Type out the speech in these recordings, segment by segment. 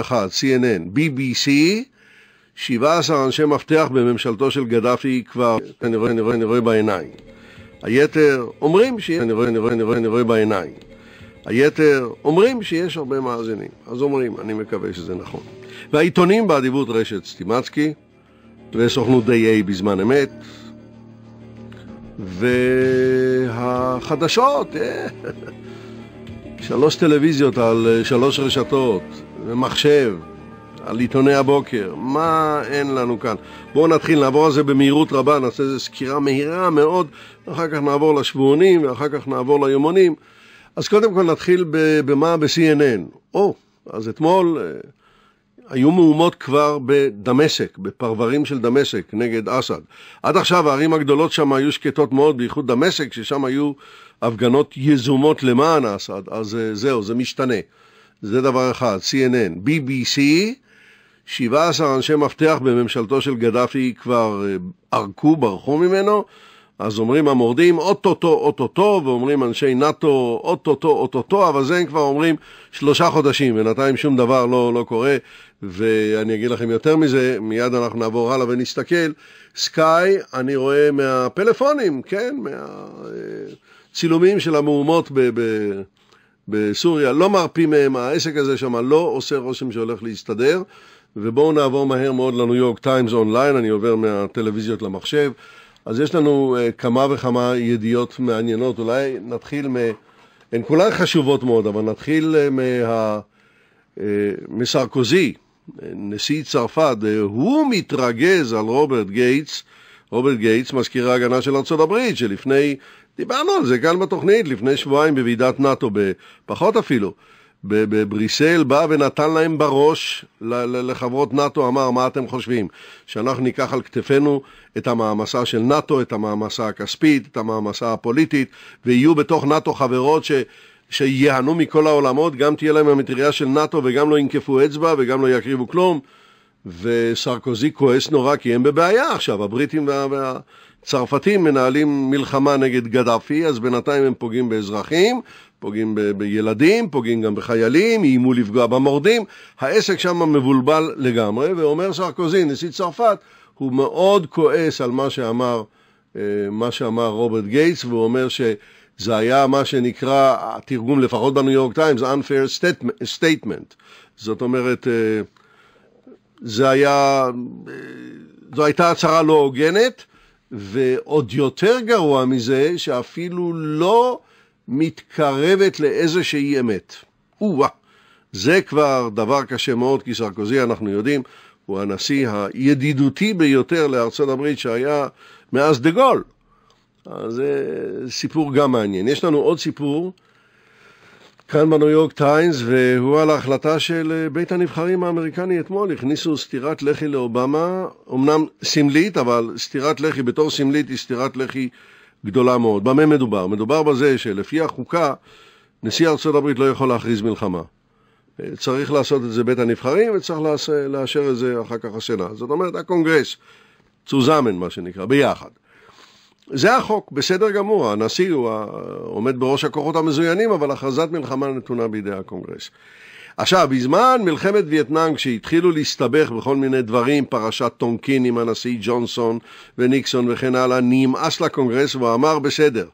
אחד, CNN, BBC, 17 אנשי מפתח בממשלתו של גדאפי כבר, אני רואה, אני רואה, אני רואה בעיניים. היתר אומרים שיש, אני רואה, אני רואה, אני רואה, אני רואה בעיניים. היתר אומרים שיש הרבה מאזינים, אז אומרים, אני מקווה שזה נכון. והעיתונים באדיבות רשת סטימצקי, וסוכנות די איי בזמן אמת, והחדשות, אה, שלוש טלוויזיות על שלוש רשתות, ומחשב, על עיתוני הבוקר, מה אין לנו כאן? בואו נתחיל, נעבור על זה במהירות רבה, נעשה איזו סקירה מהירה מאוד, אחר כך נעבור לשבועונים ואחר כך נעבור ליומונים. אז קודם כל נתחיל במה ב-CNN. או, oh, אז אתמול אה, היו מהומות כבר בדמשק, בפרברים של דמשק נגד אסד. עד עכשיו הערים הגדולות שם היו שקטות מאוד, בייחוד דמשק, ששם היו הפגנות יזומות למען אסד, אז אה, זהו, זה משתנה. זה דבר אחד, CNN, BBC, 17 אנשי מפתח בממשלתו של גדאפי כבר אה, ערקו, ברחו ממנו, אז אומרים המורדים אוטוטו אוטוטו, ואומרים אנשי נאט"ו אוטוטו אוטוטו, אבל זה הם כבר אומרים שלושה חודשים, בינתיים שום דבר לא, לא קורה, ואני אגיד לכם יותר מזה, מיד אנחנו נעבור הלאה ונסתכל. סקאי, אני רואה מהפלאפונים, כן, מהצילומים אה, של המהומות ב... ב- בסוריה, לא מרפים מהם, העסק הזה שם לא עושה רושם שהולך להסתדר. ובואו נעבור מהר מאוד לניו יורק טיימס אונליין, אני עובר מהטלוויזיות למחשב. אז יש לנו uh, כמה וכמה ידיעות מעניינות, אולי נתחיל מ... הן כולן חשובות מאוד, אבל נתחיל uh, מה... Uh, מסרקוזי, נשיא צרפת, uh, הוא מתרגז על רוברט גייטס, רוברט גייטס, מזכיר ההגנה של ארה״ב, שלפני דיברנו על זה כאן בתוכנית לפני שבועיים בוועידת נאט"ו, פחות אפילו. בבריסל בא ונתן להם בראש לחברות נאט"ו, אמר, מה אתם חושבים? שאנחנו ניקח על כתפינו את המעמסה של נאט"ו, את המעמסה הכספית, את המעמסה הפוליטית, ויהיו בתוך נאט"ו חברות ש... שיהנו מכל העולמות, גם תהיה להם המטריה של נאט"ו וגם לא ינקפו אצבע וגם לא יקריבו כלום. וסרקוזי כועס נורא כי הם בבעיה עכשיו, הבריטים וה... וה... הצרפתים מנהלים מלחמה נגד גדאפי, אז בינתיים הם פוגעים באזרחים, פוגעים ב- בילדים, פוגעים גם בחיילים, איימו לפגוע במורדים. העסק שם מבולבל לגמרי, ואומר סרקוזי, נשיא צרפת, הוא מאוד כועס על מה שאמר, אה, מה שאמר רוברט גייטס, והוא אומר שזה היה מה שנקרא, התרגום לפחות בניו יורק טיימס, unfair statement. זאת אומרת, אה, זה היה, אה, זו הייתה הצהרה לא הוגנת. ועוד יותר גרוע מזה, שאפילו לא מתקרבת לאיזושהי אמת. או-אה. זה כבר דבר קשה מאוד, כי סרקוזי, אנחנו יודעים, הוא הנשיא הידידותי ביותר לארצות הברית שהיה מאז דה גול. אז זה אה, סיפור גם מעניין. יש לנו עוד סיפור כאן בניו יורק טיימס, והוא על ההחלטה של אה, בית הנבחרים האמריקני אתמול, הכניסו סטירת לחי לאובמה, אמנם סמלית, אבל סטירת לחי בתור סמלית היא סטירת לחי גדולה מאוד. במה מדובר? מדובר בזה שלפי החוקה, נשיא ארצות הברית לא יכול להכריז מלחמה. אה, צריך לעשות את זה בית הנבחרים וצריך לאשר את זה אחר כך הסנאט. זאת אומרת, הקונגרס, צוזמן מה שנקרא, ביחד. זה החוק, בסדר גמור, הנשיא הוא עומד בראש הכוחות המזוינים, אבל הכרזת מלחמה נתונה בידי הקונגרס. עכשיו, בזמן מלחמת וייטנאם, כשהתחילו להסתבך בכל מיני דברים, פרשת טונקין עם הנשיא ג'ונסון וניקסון וכן הלאה, נמאס לקונגרס והוא אמר, בסדר,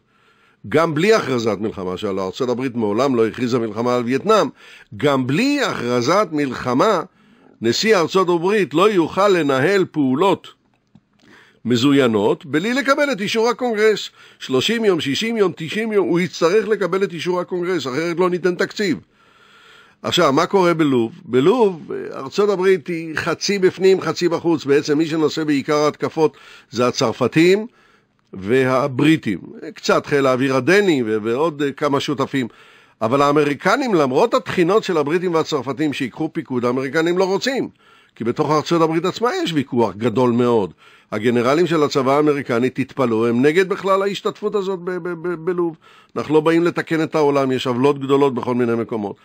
גם בלי הכרזת מלחמה, שאלה ארצות הברית מעולם לא הכריזה מלחמה על וייטנאם, גם בלי הכרזת מלחמה, נשיא ארצות הברית לא יוכל לנהל פעולות מזוינות בלי לקבל את אישור הקונגרס. 30 יום, 60 יום, 90 יום, הוא יצטרך לקבל את אישור הקונגרס, אחרת לא ניתן תקציב. עכשיו, מה קורה בלוב? בלוב, ארצות הברית היא חצי בפנים, חצי בחוץ. בעצם מי שנושא בעיקר ההתקפות זה הצרפתים והבריטים. קצת חיל האוויר הדני ועוד כמה שותפים. אבל האמריקנים, למרות התחינות של הבריטים והצרפתים שיקחו פיקוד, האמריקנים לא רוצים. כי בתוך ארצות הברית עצמה יש ויכוח גדול מאוד. הגנרלים של הצבא האמריקני, תתפלאו, הם נגד בכלל ההשתתפות הזאת בלוב. אנחנו לא באים לתקן את העולם, יש עוולות גדולות בכל מיני מקומות.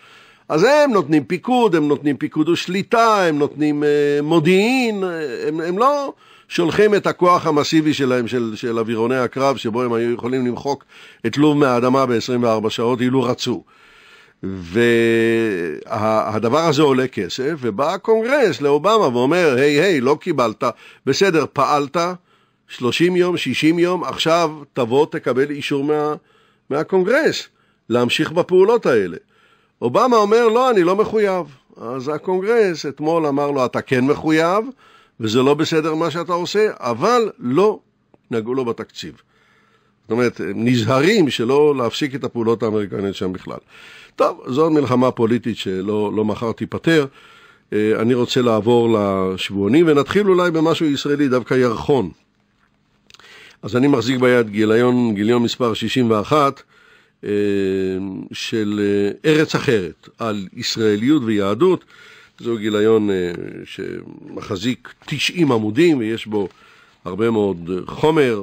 אז הם נותנים פיקוד, הם נותנים פיקוד ושליטה, הם נותנים אה, מודיעין, אה, הם, הם לא שולחים את הכוח המסיבי שלהם, של, של אווירוני הקרב, שבו הם היו יכולים למחוק את לוב מהאדמה ב-24 שעות אילו רצו. והדבר הזה עולה כסף, ובא הקונגרס לאובמה ואומר, היי, hey, היי, hey, לא קיבלת, בסדר, פעלת 30 יום, 60 יום, עכשיו תבוא, תקבל אישור מה, מהקונגרס להמשיך בפעולות האלה. אובמה אומר, לא, אני לא מחויב. אז הקונגרס אתמול אמר לו, אתה כן מחויב, וזה לא בסדר מה שאתה עושה, אבל לא נגעו לו בתקציב. זאת אומרת, נזהרים שלא להפסיק את הפעולות האמריקניות שם בכלל. טוב, זו מלחמה פוליטית שלא לא מחר תיפתר. אה, אני רוצה לעבור לשבועונים, ונתחיל אולי במשהו ישראלי, דווקא ירחון. אז אני מחזיק ביד גיליון, גיליון מספר 61 אה, של אה, ארץ אחרת, על ישראליות ויהדות. זהו גיליון שמחזיק 90 עמודים, ויש בו הרבה מאוד חומר.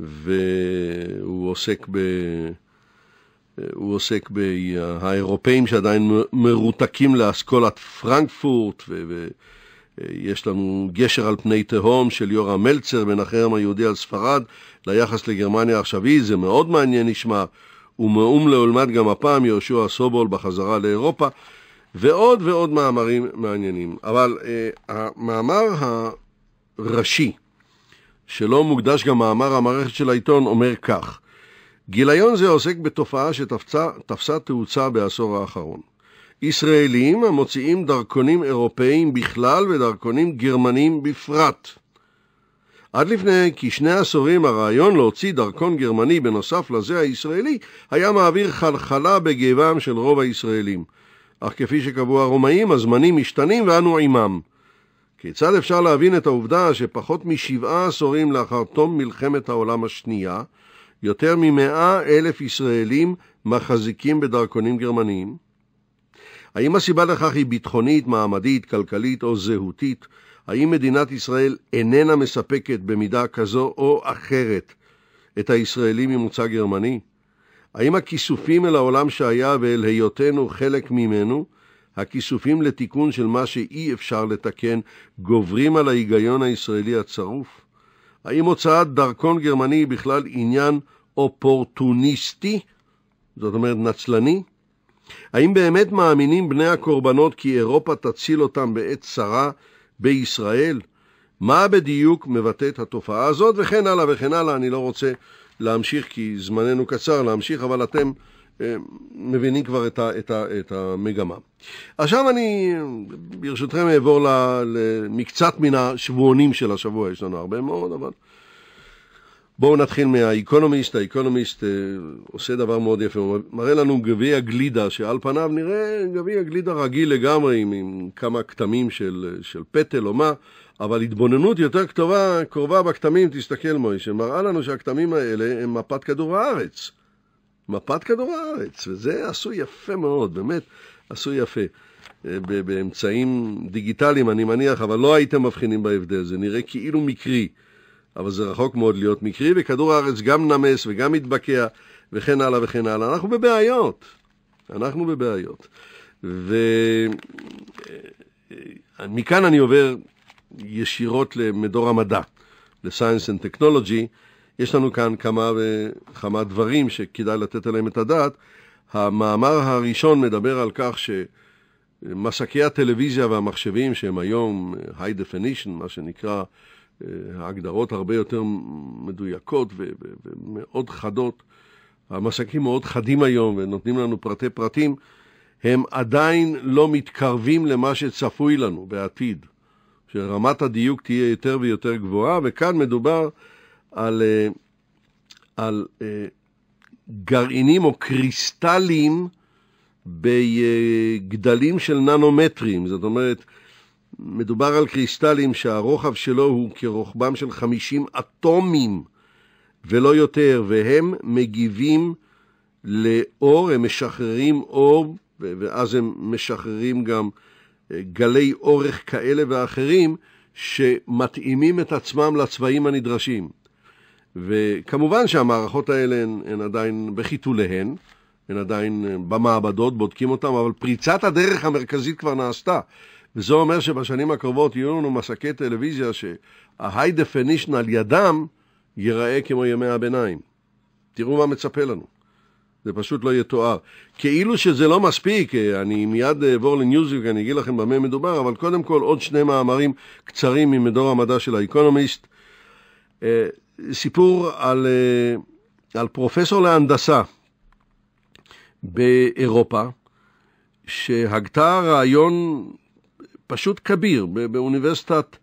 והוא עוסק ב... הוא עוסק ב... האירופאים שעדיין מרותקים לאסכולת פרנקפורט, ויש לנו גשר על פני תהום של יורם מלצר בין החרם היהודי על ספרד ליחס לגרמניה העכשווי, זה מאוד מעניין נשמע, ומאום לעולמד גם הפעם יהושע סובול בחזרה לאירופה, ועוד ועוד מאמרים מעניינים. אבל uh, המאמר הראשי שלו מוקדש גם מאמר המערכת של העיתון, אומר כך: גיליון זה עוסק בתופעה שתפסה תאוצה בעשור האחרון. ישראלים המוציאים דרכונים אירופאיים בכלל ודרכונים גרמנים בפרט. עד לפני כשני עשורים הרעיון להוציא דרכון גרמני בנוסף לזה הישראלי היה מעביר חלחלה בגאבם של רוב הישראלים. אך כפי שקבעו הרומאים, הזמנים משתנים ואנו עימם. כיצד אפשר להבין את העובדה שפחות משבעה עשורים לאחר תום מלחמת העולם השנייה, יותר ממאה אלף ישראלים מחזיקים בדרכונים גרמניים? האם הסיבה לכך היא ביטחונית, מעמדית, כלכלית או זהותית? האם מדינת ישראל איננה מספקת במידה כזו או אחרת את הישראלים ממוצא גרמני? האם הכיסופים אל העולם שהיה ואל היותנו חלק ממנו הכיסופים לתיקון של מה שאי אפשר לתקן גוברים על ההיגיון הישראלי הצרוף? האם הוצאת דרכון גרמני היא בכלל עניין אופורטוניסטי? זאת אומרת נצלני? האם באמת מאמינים בני הקורבנות כי אירופה תציל אותם בעת צרה בישראל? מה בדיוק מבטאת התופעה הזאת וכן הלאה וכן הלאה, אני לא רוצה להמשיך כי זמננו קצר להמשיך, אבל אתם מבינים כבר את, ה, את, ה, את המגמה. עכשיו אני, ברשותכם, אעבור למקצת מן השבועונים של השבוע, יש לנו הרבה מאוד, אבל... בואו נתחיל מהאיקונומיסט, האיקונומיסט אה, עושה דבר מאוד יפה, הוא מראה לנו גביע גלידה, שעל פניו נראה גביע גלידה רגיל לגמרי, עם, עם כמה כתמים של, של פטל או מה, אבל התבוננות יותר כתובה, קרובה בכתמים, תסתכל מוישה, מראה לנו שהכתמים האלה הם מפת כדור הארץ. מפת כדור הארץ, וזה עשוי יפה מאוד, באמת עשוי יפה. אה, באמצעים דיגיטליים, אני מניח, אבל לא הייתם מבחינים בהבדל, זה נראה כאילו מקרי, אבל זה רחוק מאוד להיות מקרי, וכדור הארץ גם נמס וגם מתבקע, וכן הלאה וכן הלאה. אנחנו בבעיות, אנחנו בבעיות. ומכאן אה, אה, אני עובר ישירות למדור המדע, ל-Science and Technology, יש לנו כאן כמה וכמה אה, דברים שכדאי לתת עליהם את הדעת. המאמר הראשון מדבר על כך שמסקי הטלוויזיה והמחשבים שהם היום אה, high definition, מה שנקרא, אה, ההגדרות הרבה יותר מדויקות ומאוד חדות. המסקים מאוד חדים היום ונותנים לנו פרטי פרטים, הם עדיין לא מתקרבים למה שצפוי לנו בעתיד, שרמת הדיוק תהיה יותר ויותר גבוהה, וכאן מדובר על, אה, על אה, גרעינים או קריסטלים בגדלים של ננומטרים. זאת אומרת, מדובר על קריסטלים שהרוחב שלו הוא כרוחבם של 50 אטומים ולא יותר, והם מגיבים לאור, הם משחררים אור, ואז הם משחררים גם אה, גלי אורך כאלה ואחרים, שמתאימים את עצמם לצבעים הנדרשים. וכמובן שהמערכות האלה הן, הן עדיין בחיתוליהן, הן עדיין אה, במעבדות, בודקים אותן, אבל פריצת הדרך המרכזית כבר נעשתה. וזה אומר שבשנים הקרובות יהיו לנו מסקי טלוויזיה שה-high definition על ידם ייראה כמו ימי הביניים. תראו מה מצפה לנו. זה פשוט לא יתואר. כאילו שזה לא מספיק, אה, אני מיד אעבור לניוזיק, אני אגיד לכם במה מדובר, אבל קודם כל עוד שני מאמרים קצרים ממדור המדע של האקונומיסט. אה, סיפור על, אה, על פרופסור להנדסה באירופה, שהגתה רעיון פשוט כביר באוניברסיטת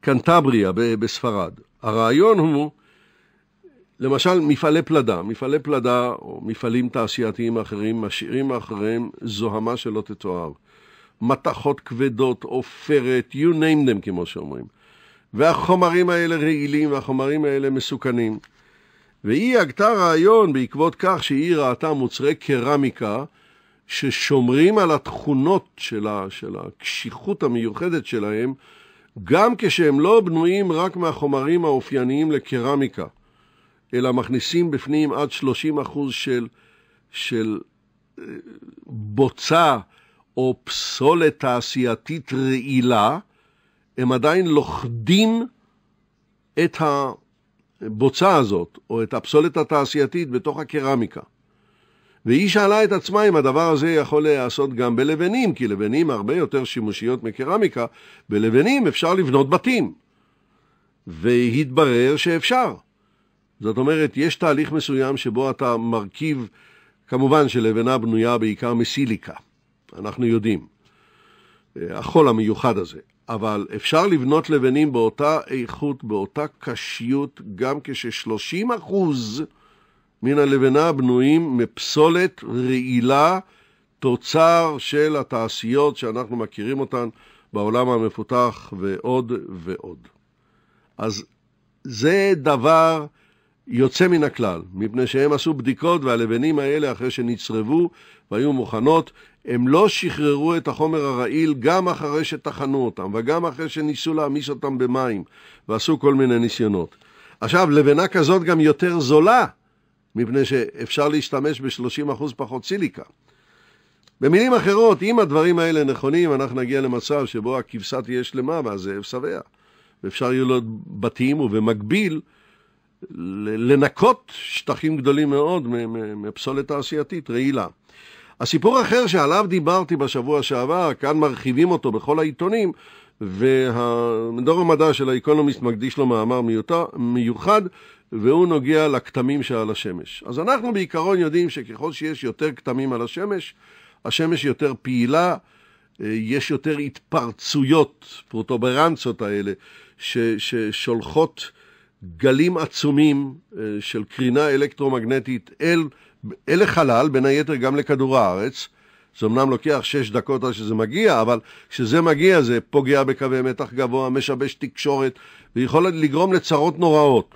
קנטבריה בספרד. הרעיון הוא, למשל, מפעלי פלדה. מפעלי פלדה או מפעלים תעשייתיים אחרים משאירים אחריהם זוהמה שלא תתואר. מתכות כבדות, עופרת, you name them, כמו שאומרים. והחומרים האלה רעילים והחומרים האלה מסוכנים. והיא הגתה רעיון בעקבות כך שהיא ראתה מוצרי קרמיקה ששומרים על התכונות שלה, של הקשיחות המיוחדת שלהם, גם כשהם לא בנויים רק מהחומרים האופייניים לקרמיקה, אלא מכניסים בפנים עד 30 אחוז של, של אה, בוצה או פסולת תעשייתית רעילה, הם עדיין לוכדים את הבוצה הזאת, או את הפסולת התעשייתית בתוך הקרמיקה. והיא שאלה את עצמה אם הדבר הזה יכול להיעשות גם בלבנים, כי לבנים הרבה יותר שימושיות מקרמיקה, בלבנים אפשר לבנות בתים. והתברר שאפשר. זאת אומרת, יש תהליך מסוים שבו אתה מרכיב, כמובן שלבנה בנויה בעיקר מסיליקה, אנחנו יודעים, אה, החול המיוחד הזה. אבל אפשר לבנות לבנים באותה איכות, באותה קשיות, גם כש-30% מן הלבנה בנויים מפסולת רעילה, תוצר של התעשיות שאנחנו מכירים אותן בעולם המפותח ועוד ועוד. אז זה דבר יוצא מן הכלל, מפני שהם עשו בדיקות והלבנים האלה אחרי שנצרבו והיו מוכנות, הם לא שחררו את החומר הרעיל גם אחרי שטחנו אותם וגם אחרי שניסו להעמיס אותם במים ועשו כל מיני ניסיונות. עכשיו, לבנה כזאת גם יותר זולה, מפני שאפשר להשתמש ב-30% פחות סיליקה. במילים אחרות, אם הדברים האלה נכונים, אנחנו נגיע למצב שבו הכבשה תהיה שלמה והזאב שבע. ואפשר יהיו לו בתים ובמקביל לנקות שטחים גדולים מאוד מפסולת תעשייתית, רעילה. הסיפור אחר שעליו דיברתי בשבוע שעבר, כאן מרחיבים אותו בכל העיתונים, ודור המדע של האקונומיסט מקדיש לו מאמר מיותר, מיוחד, והוא נוגע לכתמים שעל השמש. אז אנחנו בעיקרון יודעים שככל שיש יותר כתמים על השמש, השמש יותר פעילה, אה, יש יותר התפרצויות, פרוטוברנצות האלה, ששולחות גלים עצומים אה, של קרינה אלקטרומגנטית אל, אל החלל, בין היתר גם לכדור הארץ. זה אמנם לוקח שש דקות עד שזה מגיע, אבל כשזה מגיע זה פוגע בקווי מתח גבוה, משבש תקשורת, ויכול לגרום לצרות נוראות.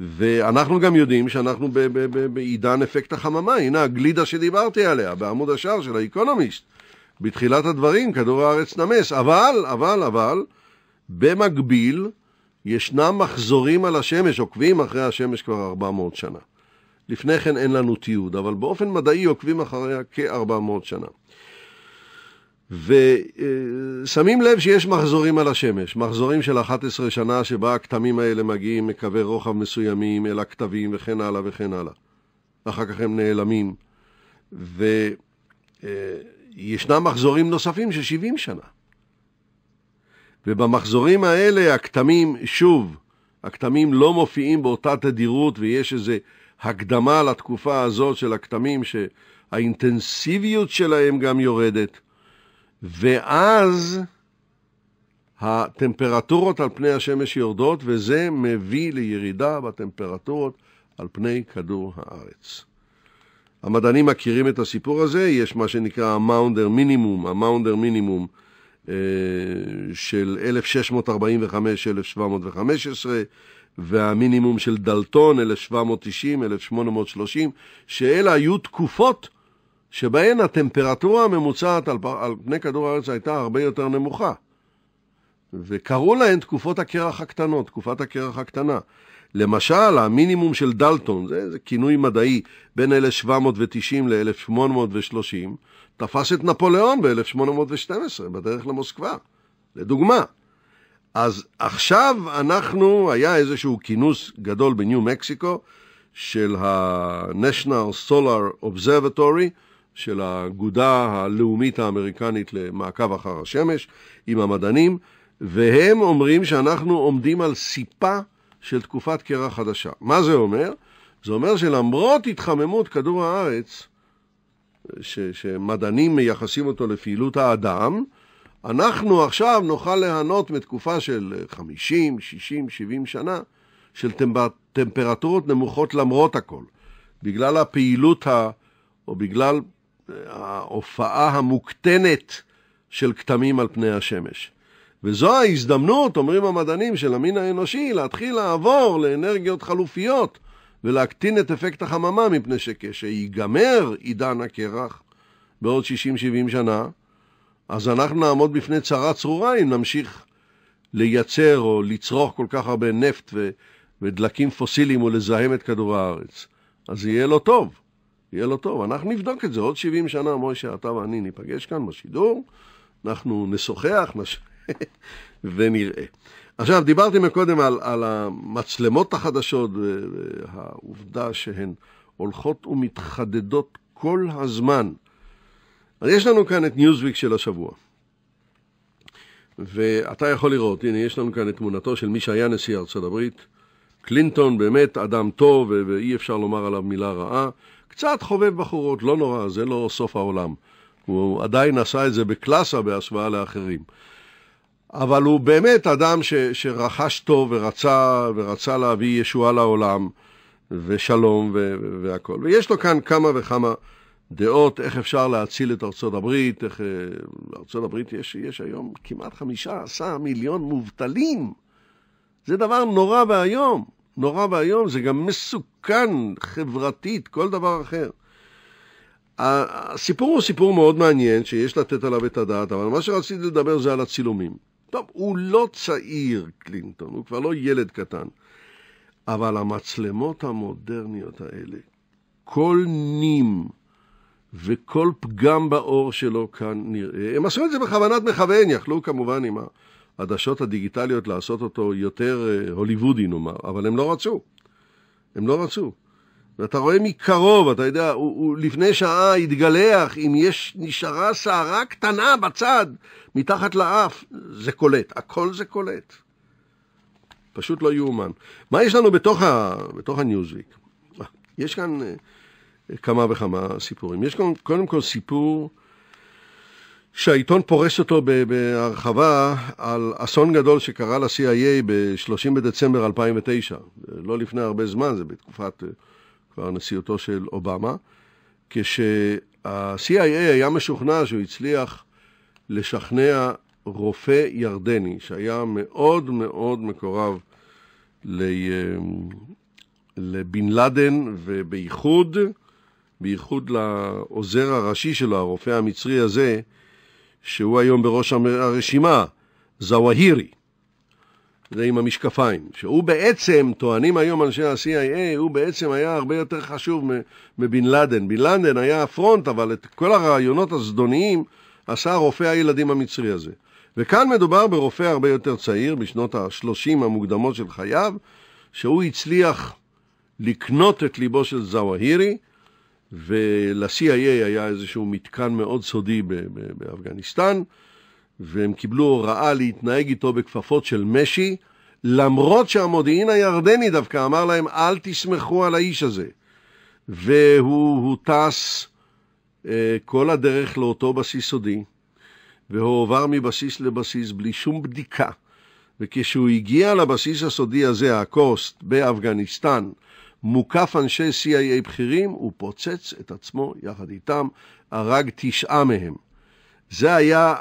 ואנחנו גם יודעים שאנחנו ב- ב- ב- בעידן אפקט החממה, הנה הגלידה שדיברתי עליה, בעמוד השער של האיקונומיסט. בתחילת הדברים כדור הארץ נמס, אבל, אבל, אבל, במקביל, ישנם מחזורים על השמש, עוקבים אחרי השמש כבר 400 שנה. לפני כן אין לנו תיעוד, אבל באופן מדעי עוקבים אחריה כ-400 שנה. ושמים לב שיש מחזורים על השמש, מחזורים של 11 שנה שבה הכתמים האלה מגיעים מקווי רוחב מסוימים אל הכתבים וכן הלאה וכן הלאה. אחר כך הם נעלמים. וישנם מחזורים נוספים של 70 שנה. ובמחזורים האלה הכתמים, שוב, הכתמים לא מופיעים באותה תדירות ויש איזו הקדמה לתקופה הזאת של הכתמים שהאינטנסיביות שלהם גם יורדת. ואז הטמפרטורות על פני השמש יורדות וזה מביא לירידה בטמפרטורות על פני כדור הארץ. המדענים מכירים את הסיפור הזה, יש מה שנקרא המאונדר מינימום, המאונדר מינימום. אה, של 1645-1715, והמינימום של דלטון, 1790-1830, שאלה היו תקופות שבהן הטמפרטורה הממוצעת על, על פני כדור הארץ הייתה הרבה יותר נמוכה. וקראו להן תקופות הקרח הקטנות, תקופת הקרח הקטנה. למשל, המינימום של דלטון, זה, זה כינוי מדעי בין 1790 ל-1830, תפס את נפוליאון ב-1812 בדרך למוסקבה, לדוגמה. אז עכשיו אנחנו, היה איזשהו כינוס גדול בניו מקסיקו של ה-National Solar Observatory, של האגודה הלאומית האמריקנית למעקב אחר השמש, עם המדענים, והם אומרים שאנחנו עומדים על סיפה של תקופת קרח חדשה. מה זה אומר? זה אומר שלמרות התחממות כדור הארץ, ש, שמדענים מייחסים אותו לפעילות האדם, אנחנו עכשיו נוכל ליהנות מתקופה של 50, 60, 70 שנה של טמפרטורות נמוכות למרות הכל, בגלל הפעילות ה... או בגלל אה, ההופעה המוקטנת של כתמים על פני השמש. וזו ההזדמנות, אומרים המדענים, של המין האנושי להתחיל לעבור לאנרגיות חלופיות ולהקטין את אפקט החממה, מפני שכשיגמר עידן הקרח בעוד 60-70 שנה, אז אנחנו נעמוד בפני צרה צרורה אם נמשיך לייצר או לצרוך כל כך הרבה נפט ו... ודלקים פוסיליים ולזהם את כדור הארץ. אז יהיה לו טוב, יהיה לו טוב. אנחנו נבדוק את זה עוד 70 שנה, מוישה, אתה ואני ניפגש כאן בשידור, אנחנו נשוחח, נש... ונראה. עכשיו, דיברתי מקודם על, על המצלמות החדשות והעובדה שהן הולכות ומתחדדות כל הזמן. אז יש לנו כאן את ניוזוויק של השבוע. ואתה יכול לראות, הנה, יש לנו כאן את תמונתו של מי שהיה נשיא ארצות הברית. קלינטון באמת אדם טוב, ואי אפשר לומר עליו מילה רעה. קצת חובב בחורות, לא נורא, זה לא סוף העולם. הוא עדיין עשה את זה בקלאסה בהשוואה לאחרים. אבל הוא באמת אדם ש, שרכש טוב ורצה, ורצה להביא ישועה לעולם ושלום ו, והכל. ויש לו כאן כמה וכמה דעות איך אפשר להציל את ארצות הברית, איך אה, ארצות הברית יש, יש היום כמעט חמישה עשרה מיליון מובטלים. זה דבר נורא ואיום, נורא ואיום, זה גם מסוכן חברתית, כל דבר אחר. הסיפור הוא סיפור מאוד מעניין שיש לתת עליו את הדעת, אבל מה שרציתי לדבר זה על הצילומים. טוב, הוא לא צעיר, קלינטון, הוא כבר לא ילד קטן. אבל המצלמות המודרניות האלה, כל נים וכל פגם באור שלו כאן נראה, הם עשו את זה בכוונת מכוון, יכלו כמובן עם העדשות הדיגיטליות לעשות אותו יותר אה, הוליוודי נאמר, אבל הם לא רצו. הם לא רצו. ואתה רואה מקרוב, אתה יודע, הוא, הוא לפני שעה התגלח, אם יש, נשארה שערה קטנה בצד, מתחת לאף, זה קולט, הכל זה קולט. פשוט לא יאומן. מה יש לנו בתוך, ה, בתוך הניוזוויק? אה, יש כאן אה, כמה וכמה סיפורים. יש כאן קודם כל סיפור שהעיתון פורס אותו בהרחבה על אסון גדול שקרה ל-CIA ב-30 בדצמבר 2009. לא לפני הרבה זמן, זה בתקופת... אה, כבר נשיאותו של אובמה, כשה-CIA היה משוכנע שהוא הצליח לשכנע רופא ירדני, שהיה מאוד מאוד מקורב ל... לבן לאדן, ובייחוד, בייחוד לעוזר הראשי שלו, הרופא המצרי הזה, שהוא היום בראש הרשימה, זוואהירי. זה עם המשקפיים, שהוא בעצם, טוענים היום אנשי ה-CIA, הוא בעצם היה הרבה יותר חשוב מבן לאדן. בן לאדן היה הפרונט, אבל את כל הרעיונות הזדוניים עשה רופא הילדים המצרי הזה. וכאן מדובר ברופא הרבה יותר צעיר, בשנות ה-30 המוקדמות של חייו, שהוא הצליח לקנות את ליבו של זוואהירי, ול-CIA היה איזשהו מתקן מאוד סודי באפגניסטן. והם קיבלו הוראה להתנהג איתו בכפפות של משי, למרות שהמודיעין הירדני דווקא אמר להם, אל תסמכו על האיש הזה. והוא טס אה, כל הדרך לאותו בסיס סודי, והועבר מבסיס לבסיס בלי שום בדיקה. וכשהוא הגיע לבסיס הסודי הזה, הקוסט, באפגניסטן, מוקף אנשי CIA בכירים, הוא פוצץ את עצמו יחד איתם, הרג תשעה מהם. זה היה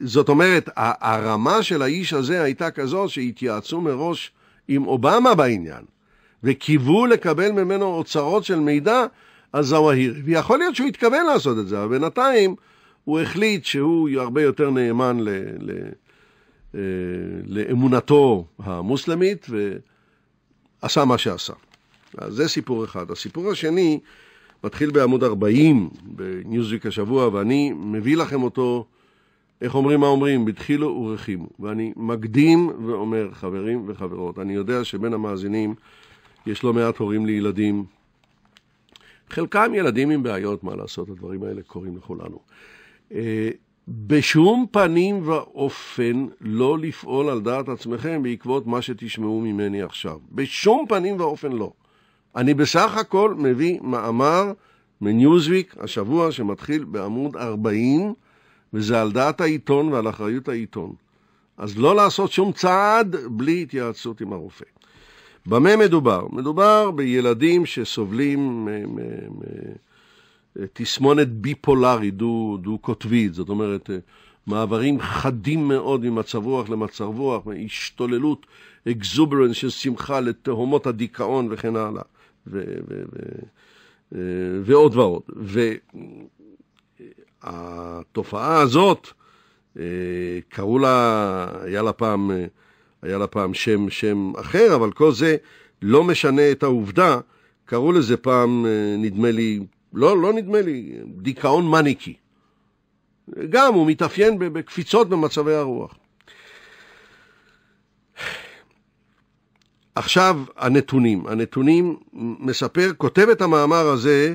זאת אומרת, הרמה של האיש הזה הייתה כזו שהתייעצו מראש עם אובמה בעניין, וקיוו לקבל ממנו אוצרות של מידע על זוהיר. ויכול להיות שהוא התכוון לעשות את זה, אבל בינתיים הוא החליט שהוא הרבה יותר נאמן ל, ל, אה, לאמונתו המוסלמית, ועשה מה שעשה. אז זה סיפור אחד. הסיפור השני מתחיל בעמוד 40 בניוזיק השבוע, ואני מביא לכם אותו איך אומרים מה אומרים? בדחילו ורחימו. ואני מקדים ואומר, חברים וחברות, אני יודע שבין המאזינים יש לא מעט הורים לילדים. חלקם ילדים עם בעיות, מה לעשות, הדברים האלה קורים לכולנו. אה, בשום פנים ואופן לא לפעול על דעת עצמכם בעקבות מה שתשמעו ממני עכשיו. בשום פנים ואופן לא. אני בסך הכל מביא מאמר מניוזוויק השבוע שמתחיל בעמוד 40, וזה על דעת העיתון ועל אחריות העיתון. אז לא לעשות שום צעד בלי התייעצות עם הרופא. במה מדובר? מדובר בילדים שסובלים מתסמונת ביפולרית, דו, דו-קוטבית, זאת אומרת, מעברים חדים מאוד ממצב רוח למצב רוח, מהשתוללות אקזוברנס של שמחה לתהומות הדיכאון וכן הלאה, ו, ו, ו, ועוד ועוד. התופעה הזאת, אה, קראו לה, היה לה פעם, אה, היה לה פעם שם, שם אחר, אבל כל זה לא משנה את העובדה, קראו לזה פעם, אה, נדמה לי, לא, לא נדמה לי, דיכאון מניקי. גם הוא מתאפיין בקפיצות במצבי הרוח. עכשיו הנתונים. הנתונים מספר, כותב את המאמר הזה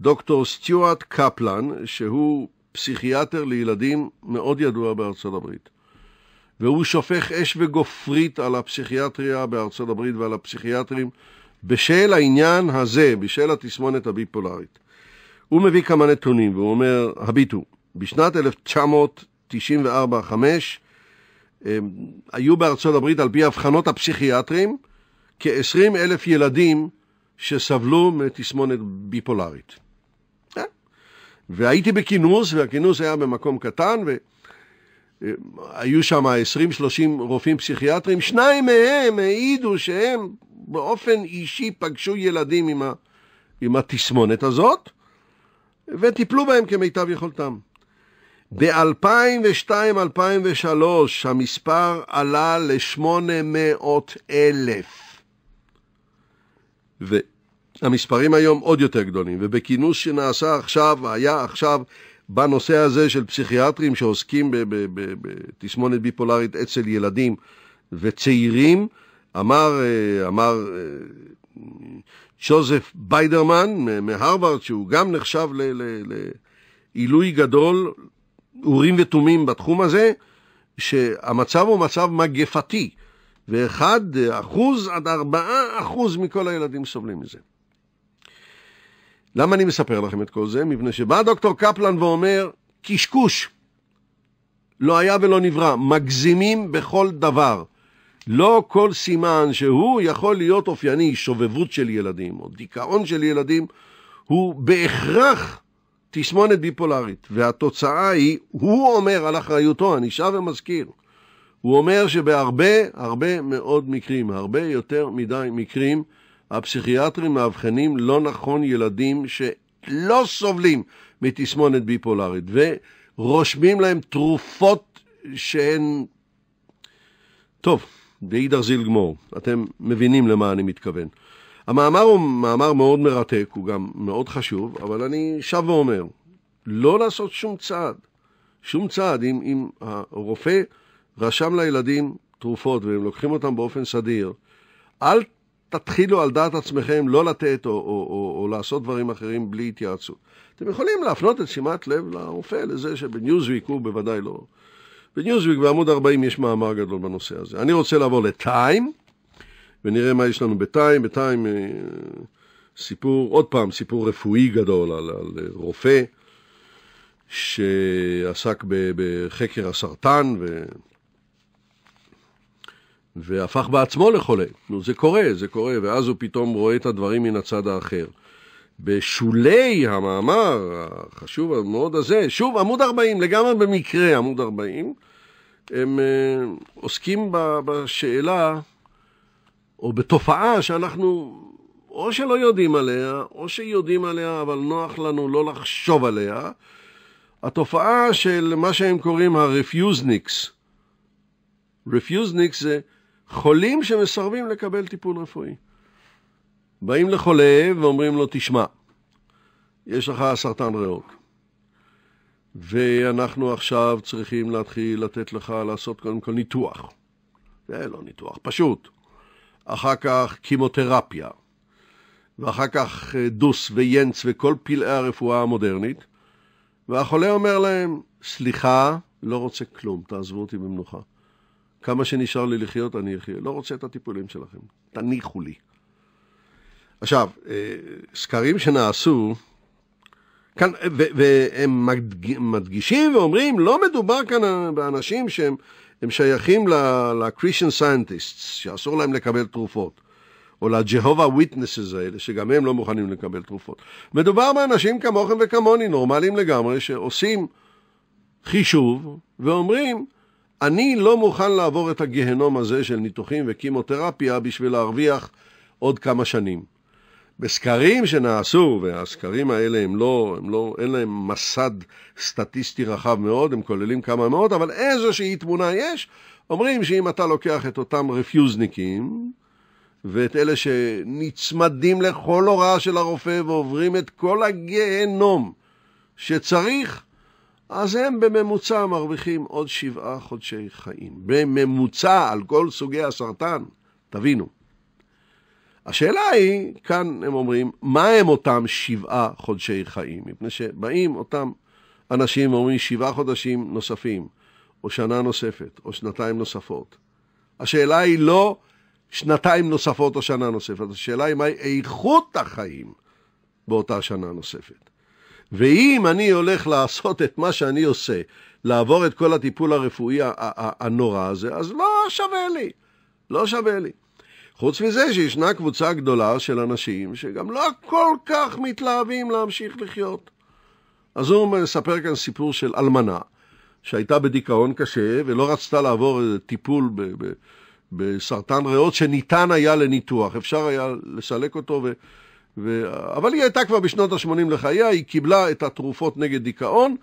דוקטור סטיוארט קפלן, שהוא פסיכיאטר לילדים מאוד ידוע בארצות הברית. והוא שופך אש וגופרית על הפסיכיאטריה בארצות הברית ועל הפסיכיאטרים בשל העניין הזה, בשל התסמונת הביפולרית. הוא מביא כמה נתונים והוא אומר, הביטו, בשנת 1994-5 היו בארצות הברית, על פי אבחנות הפסיכיאטרים, כ-20 אלף ילדים שסבלו מתסמונת ביפולרית. והייתי בכינוס, והכינוס היה במקום קטן, והיו שם 20-30 רופאים פסיכיאטרים, שניים מהם העידו שהם באופן אישי פגשו ילדים עם, ה, עם התסמונת הזאת, וטיפלו בהם כמיטב יכולתם. ב-2002-2003 המספר עלה ל 800000 המספרים היום עוד יותר גדולים, ובכינוס שנעשה עכשיו, היה עכשיו, בנושא הזה של פסיכיאטרים שעוסקים בתסמונת ביפולרית אצל ילדים וצעירים, אמר, אה, אמר שוזף אה, ביידרמן מהרווארד, שהוא גם נחשב לעילוי גדול, אורים ותומים בתחום הזה, שהמצב הוא מצב מגפתי, ואחד אחוז עד ארבעה אחוז מכל הילדים סובלים מזה. למה אני מספר לכם את כל זה? מפני שבא דוקטור קפלן ואומר, קשקוש. לא היה ולא נברא, מגזימים בכל דבר. לא כל סימן שהוא יכול להיות אופייני, שובבות של ילדים או דיכאון של ילדים, הוא בהכרח תסמונת ביפולרית. והתוצאה היא, הוא אומר על אחריותו, אני שב ומזכיר, הוא אומר שבהרבה, הרבה מאוד מקרים, הרבה יותר מדי מקרים, הפסיכיאטרים מאבחנים לא נכון ילדים שלא סובלים מתסמונת ביפולרית, ורושמים להם תרופות שהן... טוב, ואידר זיל גמור, אתם מבינים למה אני מתכוון. המאמר הוא מאמר מאוד מרתק, הוא גם מאוד חשוב, אבל אני שב ואומר, לא לעשות שום צעד, שום צעד. אם, אם הרופא רשם לילדים תרופות והם לוקחים אותם באופן סדיר, אל תתחילו על דעת עצמכם לא לתת או, או, או, או לעשות דברים אחרים בלי התייעצות. אתם יכולים להפנות את שימת לב לרופא, לזה שבניוזוויק הוא בוודאי לא... בניוזוויק בעמוד 40 יש מאמר גדול בנושא הזה. אני רוצה לעבור לטיים, ונראה מה יש לנו בטיים. בטיים אה, סיפור, עוד פעם, סיפור רפואי גדול על, על אה, רופא שעסק בחקר הסרטן, ו... והפך בעצמו לחולה. נו, זה קורה, זה קורה, ואז הוא פתאום רואה את הדברים מן הצד האחר. בשולי המאמר החשוב מאוד הזה, שוב, עמוד 40, לגמרי במקרה עמוד 40, הם uh, עוסקים בשאלה, או בתופעה שאנחנו או שלא יודעים עליה, או שיודעים עליה, אבל נוח לנו לא לחשוב עליה. התופעה של מה שהם קוראים הרפיוזניקס. רפיוזניקס זה חולים שמסרבים לקבל טיפול רפואי. באים לחולה ואומרים לו, תשמע, יש לך סרטן ריאות, ואנחנו עכשיו צריכים להתחיל לתת לך לעשות קודם כל ניתוח. זה לא ניתוח, פשוט. אחר כך כימותרפיה, ואחר כך אה, דוס וינץ וכל פלאי הרפואה המודרנית, והחולה אומר להם, סליחה, לא רוצה כלום, תעזבו אותי במנוחה. כמה שנשאר לי לחיות אני אחיה. לא רוצה את הטיפולים שלכם, תניחו לי. עכשיו, אה, סקרים שנעשו, כאן, ו, והם מדגישים ואומרים, לא מדובר כאן באנשים שהם שייכים ל-Christian Scientists, שאסור להם לקבל תרופות, או ל-Jehovah Witnesses האלה, שגם הם לא מוכנים לקבל תרופות. מדובר באנשים כמוכם וכמוני, נורמליים לגמרי, שעושים חישוב ואומרים, אני לא מוכן לעבור את הגיהנום הזה של ניתוחים וכימותרפיה בשביל להרוויח עוד כמה שנים. בסקרים שנעשו, והסקרים האלה הם לא, הם לא, אין להם מסד סטטיסטי רחב מאוד, הם כוללים כמה מאות, אבל איזושהי תמונה יש, אומרים שאם אתה לוקח את אותם רפיוזניקים, ואת אלה שנצמדים לכל הוראה של הרופא ועוברים את כל הגיהנום שצריך, אז הם בממוצע מרוויחים עוד שבעה חודשי חיים. בממוצע על כל סוגי הסרטן, תבינו. השאלה היא, כאן הם אומרים, מה הם אותם שבעה חודשי חיים? מפני שבאים אותם אנשים ואומרים שבעה חודשים נוספים, או שנה נוספת, או שנתיים נוספות. השאלה היא לא שנתיים נוספות או שנה נוספת, השאלה היא מהי איכות החיים באותה שנה נוספת. ואם אני הולך לעשות את מה שאני עושה, לעבור את כל הטיפול הרפואי הנורא הזה, אז לא שווה לי. לא שווה לי. חוץ מזה שישנה קבוצה גדולה של אנשים שגם לא כל כך מתלהבים להמשיך לחיות. אז הוא מספר כאן סיפור של אלמנה שהייתה בדיכאון קשה ולא רצתה לעבור איזה טיפול ב- ב- בסרטן ריאות שניתן היה לניתוח, אפשר היה לסלק אותו ו... אבל היא הייתה כבר בשנות ה-80 לחייה, היא קיבלה את התרופות נגד דיכאון,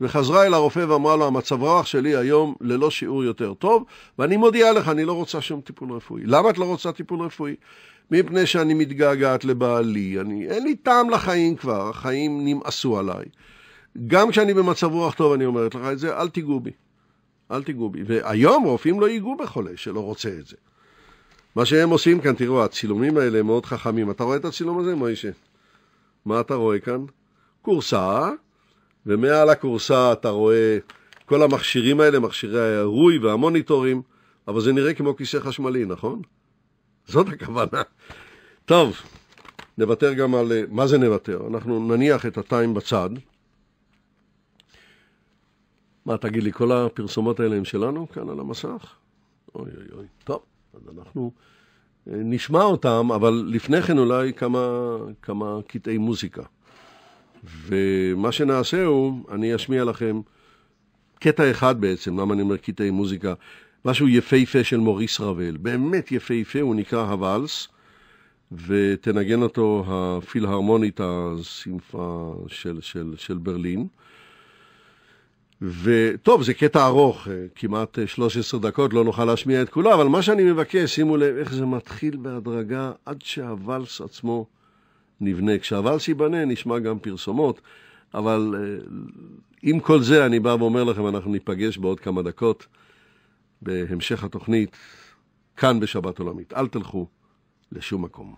וחזרה אל הרופא ואמרה לו, המצב רוח שלי היום ללא שיעור יותר טוב, ואני מודיעה לך, אני לא רוצה שום טיפול רפואי. למה את לא רוצה טיפול רפואי? מפני שאני מתגעגעת לבעלי, אני, אין לי טעם לחיים כבר, החיים נמאסו עליי. גם כשאני במצב רוח טוב, אני אומרת לך את זה, אל תיגעו בי. אל תיגעו בי. והיום רופאים לא ייגעו בחולה שלא רוצה את זה. מה שהם עושים כאן, תראו, הצילומים האלה הם מאוד חכמים. אתה רואה את הצילום הזה, מוישה? מה אתה רואה כאן? כורסה, ומעל הכורסה אתה רואה כל המכשירים האלה, מכשירי העירוי והמוניטורים, אבל זה נראה כמו כיסא חשמלי, נכון? זאת הכוונה. טוב, נוותר גם על... מה זה נוותר? אנחנו נניח את הטיים בצד. מה, תגיד לי, כל הפרסומות האלה הם שלנו? כאן על המסך? אוי אוי אוי. טוב. אז אנחנו אה, נשמע אותם, אבל לפני כן אולי כמה, כמה קטעי מוזיקה. ומה שנעשה הוא, אני אשמיע לכם קטע אחד בעצם, למה אני אומר קטעי מוזיקה? משהו יפהפה של מוריס רבל, באמת יפהפה, הוא נקרא הוואלס, ותנגן אותו הפילהרמונית הסימפה של, של, של ברלין. וטוב, זה קטע ארוך, אה, כמעט 13 אה, דקות, לא נוכל להשמיע את כולו, אבל מה שאני מבקש, שימו לב איך זה מתחיל בהדרגה עד שהוואלס עצמו נבנה. כשהוואלס ייבנה נשמע גם פרסומות, אבל אה, עם כל זה אני בא ואומר לכם, אנחנו ניפגש בעוד כמה דקות בהמשך התוכנית, כאן בשבת עולמית. אל תלכו לשום מקום.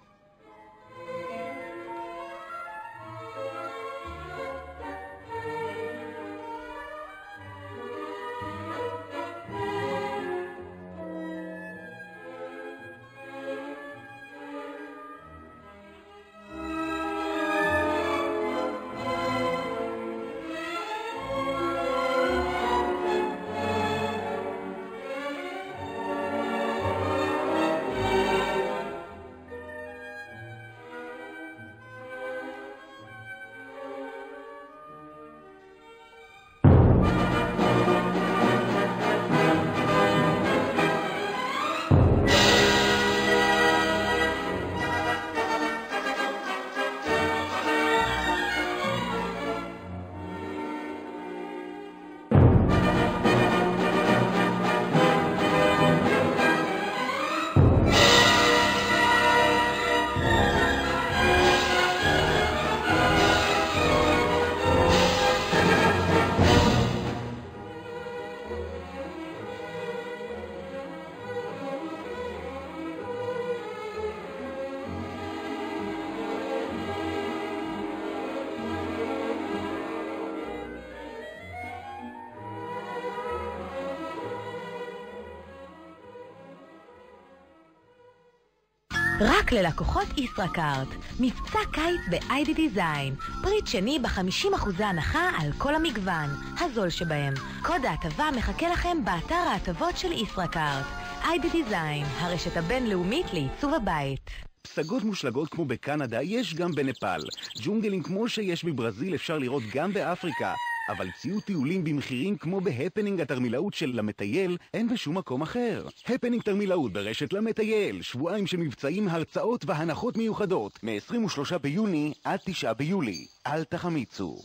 רק ללקוחות ישראכרט. מבצע קיץ ב-ID Design. פריט שני ב-50% הנחה על כל המגוון. הזול שבהם. קוד ההטבה מחכה לכם באתר ההטבות של ישראכרט. ID Design, הרשת הבינלאומית לעיצוב הבית. פסגות מושלגות כמו בקנדה יש גם בנפאל. ג'ונגלים כמו שיש בברזיל אפשר לראות גם באפריקה. אבל ציוד טיולים במחירים כמו בהפנינג התרמילאות של למטייל, אין בשום מקום אחר. הפנינג תרמילאות ברשת למטייל, שבועיים של מבצעים, הרצאות והנחות מיוחדות, מ-23 ביוני עד 9 ביולי. אל תחמיצו.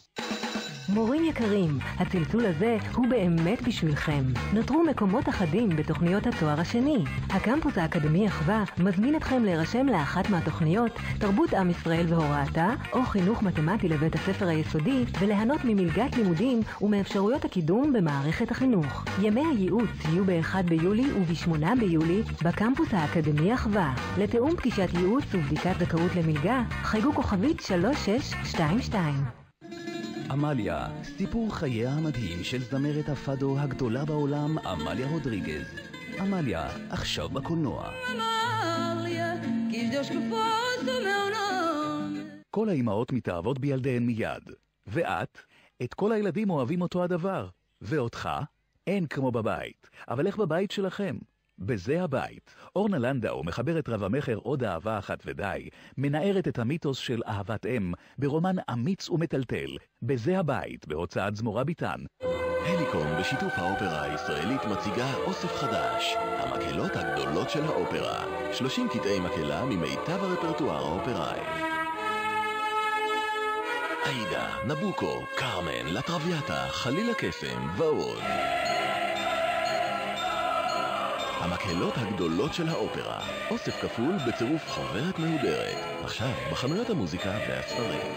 מורים יקרים, הטלטול הזה הוא באמת בשבילכם. נותרו מקומות אחדים בתוכניות התואר השני. הקמפוס האקדמי אחווה מזמין אתכם להירשם לאחת מהתוכניות תרבות עם ישראל והוראתה, או חינוך מתמטי לבית הספר היסודי, וליהנות ממלגת לימודים ומאפשרויות הקידום במערכת החינוך. ימי הייעוץ יהיו ב-1 ביולי וב-8 ביולי בקמפוס האקדמי אחווה. לתיאום פגישת ייעוץ ובדיקת זכאות למלגה, חייגו כוכבית 3622. עמליה, סיפור חייה המדהים של זמרת הפאדו הגדולה בעולם, עמליה רודריגז. עמליה, עכשיו בקולנוע. כל האימהות מתאהבות בילדיהן מיד, ואת, את כל הילדים אוהבים אותו הדבר, ואותך, אין כמו בבית, אבל איך בבית שלכם? בזה הבית, אורנה לנדאו מחברת רב-המכר עוד אהבה אחת ודי, מנערת את המיתוס של אהבת אם ברומן אמיץ ומטלטל, בזה הבית, בהוצאת זמורה ביטן. הליקום בשיתוף האופרה הישראלית מציגה אוסף חדש, המקהלות הגדולות של האופרה, 30 קטעי מקהלה ממיטב הרפרטואר האופראי. עאידה, נבוקו, כרמן, לטרוויאטה, חליל הקסם ועוד. המקהלות הגדולות של האופרה. אוסף כפול בצירוף חוברת מהודרת. עכשיו בחנויות המוזיקה והספרים.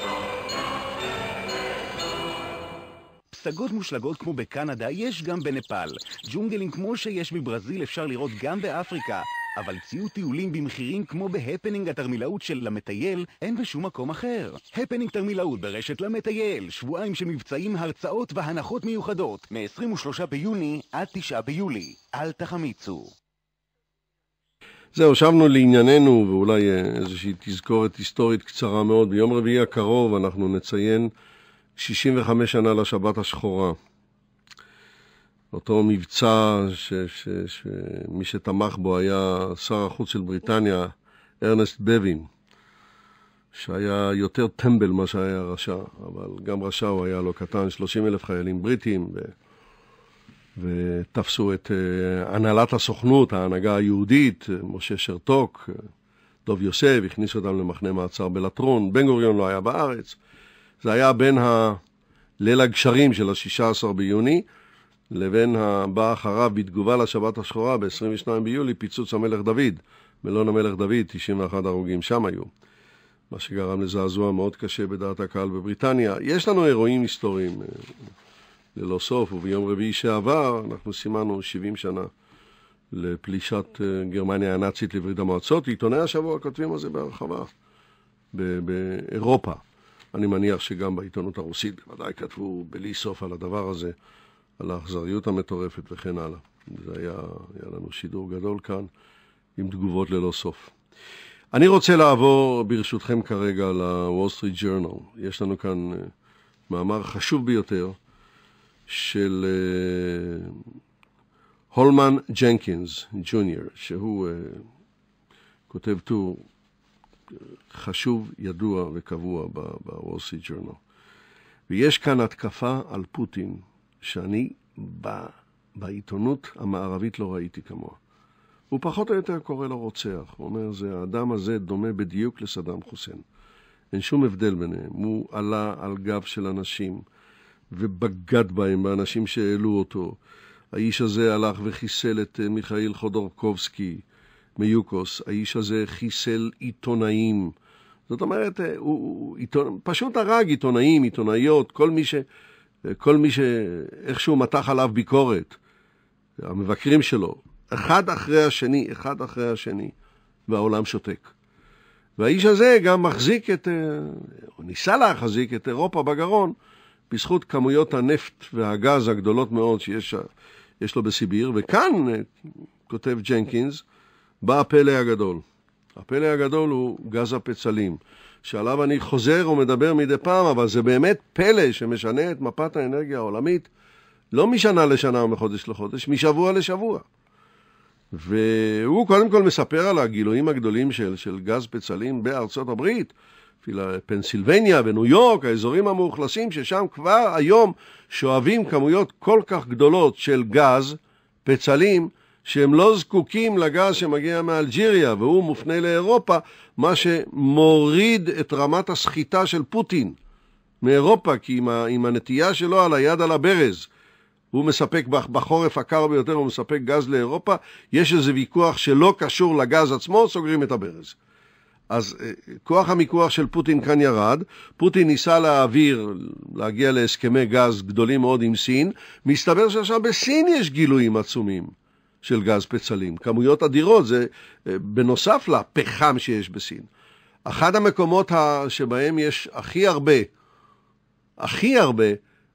פסגות מושלגות כמו בקנדה יש גם בנפאל. ג'ונגלים כמו שיש בברזיל אפשר לראות גם באפריקה. אבל ציוד טיולים במחירים כמו בהפנינג התרמילאות של למטייל, אין בשום מקום אחר. הפנינג תרמילאות ברשת למטייל, שבועיים של מבצעים, הרצאות והנחות מיוחדות, מ-23 ביוני עד 9 ביולי. אל תחמיצו. זהו, שבנו לענייננו, ואולי אה, איזושהי תזכורת היסטורית קצרה מאוד. ביום רביעי הקרוב אנחנו נציין 65 שנה לשבת השחורה. אותו מבצע שמי שתמך בו היה שר החוץ של בריטניה, ארנסט בבין, שהיה יותר טמבל ממה שהיה רשע, אבל גם רשע הוא היה לא קטן, 30 אלף חיילים בריטים, ו... ותפסו את אה, הנהלת הסוכנות, ההנהגה היהודית, משה שרתוק, אה, דוב יוסף, הכניסו אותם למחנה מעצר בלטרון, בן גוריון לא היה בארץ. זה היה בין ה... ליל הגשרים של ה-16 ביוני, לבין הבא אחריו בתגובה לשבת השחורה ב-22 ביולי, פיצוץ המלך דוד, מלון המלך דוד, 91 הרוגים שם היו, מה שגרם לזעזוע מאוד קשה בדעת הקהל בבריטניה. יש לנו אירועים היסטוריים אה, ללא סוף, וביום רביעי שעבר אנחנו סימנו 70 שנה לפלישת אה, גרמניה הנאצית לברית המועצות. עיתוני השבוע כותבים על זה בהרחבה באירופה. אני מניח שגם בעיתונות הרוסית בוודאי כתבו בלי סוף על הדבר הזה. על האכזריות המטורפת וכן הלאה. זה היה, היה לנו שידור גדול כאן, עם תגובות ללא סוף. אני רוצה לעבור ברשותכם כרגע לוול סטריט ג'ורנל. יש לנו כאן אה, מאמר חשוב ביותר של הולמן ג'נקינס ג'וניור, שהוא uh, כותב טור אה, חשוב, ידוע וקבוע בוול סטריט ג'ורנל. ויש כאן התקפה על פוטין שאני ב, בעיתונות המערבית לא ראיתי כמוה. הוא פחות או יותר קורא לו רוצח. הוא אומר, זה האדם הזה דומה בדיוק לסדאם חוסיין. אין שום הבדל ביניהם. הוא עלה על גב של אנשים ובגד בהם, באנשים שהעלו אותו. האיש הזה הלך וחיסל את אה, מיכאיל חודורקובסקי מיוקוס. האיש הזה חיסל עיתונאים. זאת אומרת, אה, הוא, הוא, הוא פשוט הרג עיתונאים, עיתונאיות, כל מי ש... כל מי שאיכשהו מתח עליו ביקורת, המבקרים שלו, אחד אחרי השני, אחד אחרי השני, והעולם שותק. והאיש הזה גם מחזיק את, או אה, ניסה להחזיק את אירופה בגרון, בזכות כמויות הנפט והגז הגדולות מאוד שיש לו בסיביר, וכאן, אה, כותב ג'נקינס, בא הפלא הגדול. הפלא הגדול הוא גז הפצלים. שעליו אני חוזר ומדבר מדי פעם, אבל זה באמת פלא שמשנה את מפת האנרגיה העולמית, לא משנה לשנה ומחודש לחודש, משבוע לשבוע. והוא קודם כל מספר על הגילויים הגדולים של, של גז פצלים בארצות הברית, אפילו פנסילבניה וניו יורק, האזורים המאוכלסים, ששם כבר היום שואבים כמויות כל כך גדולות של גז, פצלים, שהם לא זקוקים לגז שמגיע מאלג'יריה והוא מופנה לאירופה, מה שמוריד את רמת הסחיטה של פוטין מאירופה, כי עם, ה, עם הנטייה שלו על היד על הברז, הוא מספק בחורף הקר ביותר, הוא מספק גז לאירופה, יש איזה ויכוח שלא קשור לגז עצמו, סוגרים את הברז. אז אה, כוח המיקוח של פוטין כאן ירד, פוטין ניסה להעביר, להגיע להסכמי גז גדולים מאוד עם סין, מסתבר שעכשיו בסין יש גילויים עצומים. של גז פצלים, כמויות אדירות, זה אה, בנוסף לפחם שיש בסין. אחד המקומות שבהם יש הכי הרבה, הכי הרבה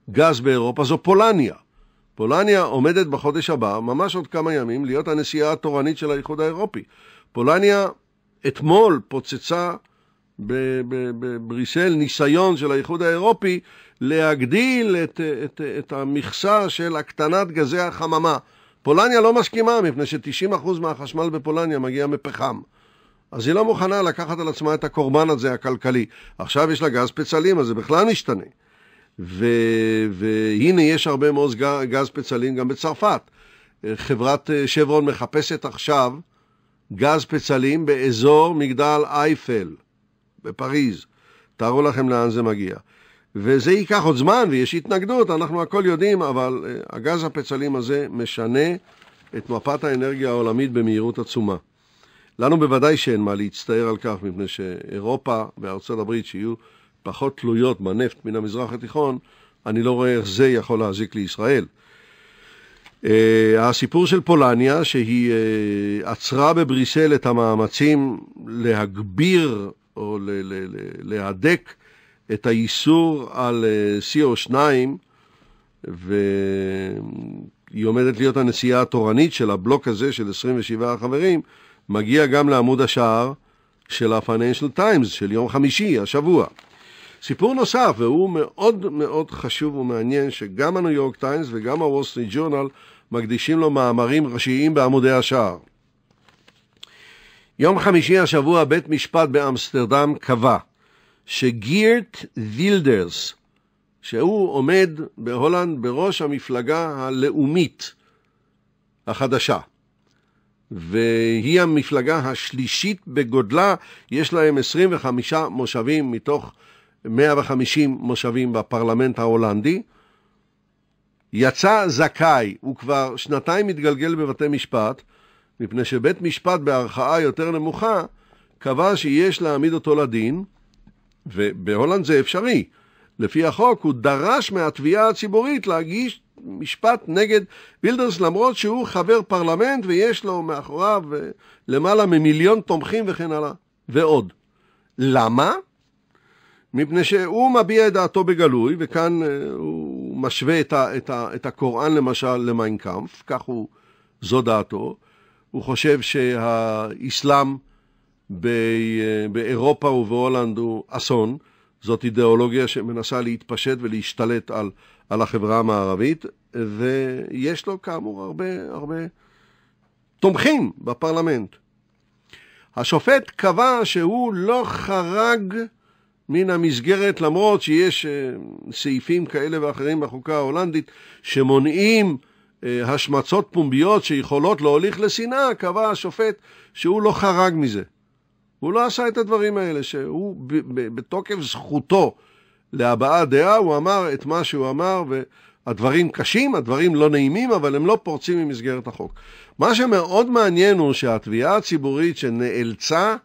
גז באירופה זו פולניה. פולניה עומדת בחודש הבא, ממש עוד כמה ימים, להיות הנסיעה התורנית של האיחוד האירופי. פולניה אתמול פוצצה בבריסל ניסיון של האיחוד האירופי להגדיל את, את, את המכסה של הקטנת גזי החממה. פולניה לא משכימה, מפני ש-90% מהחשמל בפולניה מגיע מפחם. אז היא לא מוכנה לקחת על עצמה את הקורבן הזה, הכלכלי. עכשיו יש לה גז פצלים, אז זה בכלל משתנה. ו... והנה, יש הרבה מאוד גז, גז פצלים גם בצרפת. חברת אה, שברון מחפשת עכשיו גז פצלים באזור מגדל אייפל בפריז. תארו לכם לאן זה מגיע. וזה ייקח עוד זמן ויש התנגדות, אנחנו הכל יודעים, אבל אה, הגז הפצלים הזה משנה את מפת האנרגיה העולמית במהירות עצומה. לנו בוודאי שאין מה להצטער על כך, מפני שאירופה וארצות הברית, שיהיו פחות תלויות בנפט מן המזרח התיכון, אני לא רואה איך זה יכול להזיק לישראל. אה, הסיפור של פולניה, שהיא אה, עצרה בבריסל את המאמצים להגביר או ל- ל- ל- להדק את האיסור על אה, CO2, והיא עומדת להיות הנסיעה התורנית של הבלוק הזה של 27 החברים, מגיע גם לעמוד השער של ה-Financial Times של יום חמישי, השבוע. סיפור נוסף, והוא מאוד מאוד חשוב ומעניין, שגם הניו יורק טיימס וגם הוול סטריט ג'ורנל מקדישים לו מאמרים ראשיים בעמודי השער. יום חמישי השבוע בית משפט באמסטרדם קבע שגירט וילדרס, שהוא עומד בהולנד בראש המפלגה הלאומית החדשה. והיא המפלגה השלישית בגודלה, יש להם 25 מושבים מתוך 150 מושבים בפרלמנט ההולנדי. יצא זכאי, הוא כבר שנתיים מתגלגל בבתי משפט, מפני שבית משפט בערכאה יותר נמוכה קבע שיש להעמיד אותו לדין, ובהולנד זה אפשרי. לפי החוק, הוא דרש מהתביעה הציבורית להגיש משפט נגד וילדרס, למרות שהוא חבר פרלמנט ויש לו מאחוריו אה, למעלה ממיליון תומכים וכן הלאה, ועוד. למה? מפני שהוא מביע את דעתו בגלוי, וכאן אה, הוא משווה את, ה, את, ה, את הקוראן למשל למיינקאמפ, כך הוא, זו דעתו. הוא חושב שהאיסלאם... אה, באירופה ובהולנד הוא אסון. זאת אידיאולוגיה שמנסה להתפשט ולהשתלט על, על החברה המערבית, ויש לו כאמור הרבה הרבה תומכים בפרלמנט. השופט קבע שהוא לא חרג מן המסגרת, למרות שיש אה, סעיפים כאלה ואחרים בחוקה ההולנדית שמונעים אה, השמצות פומביות שיכולות להוליך לשנאה, קבע השופט שהוא לא חרג מזה. הוא לא עשה את הדברים האלה, שהוא בתוקף זכותו להבעת דעה, הוא אמר את מה שהוא אמר, והדברים קשים, הדברים לא נעימים, אבל הם לא פורצים ממסגרת החוק. מה שמאוד מעניין הוא שהתביעה הציבורית שנאלצה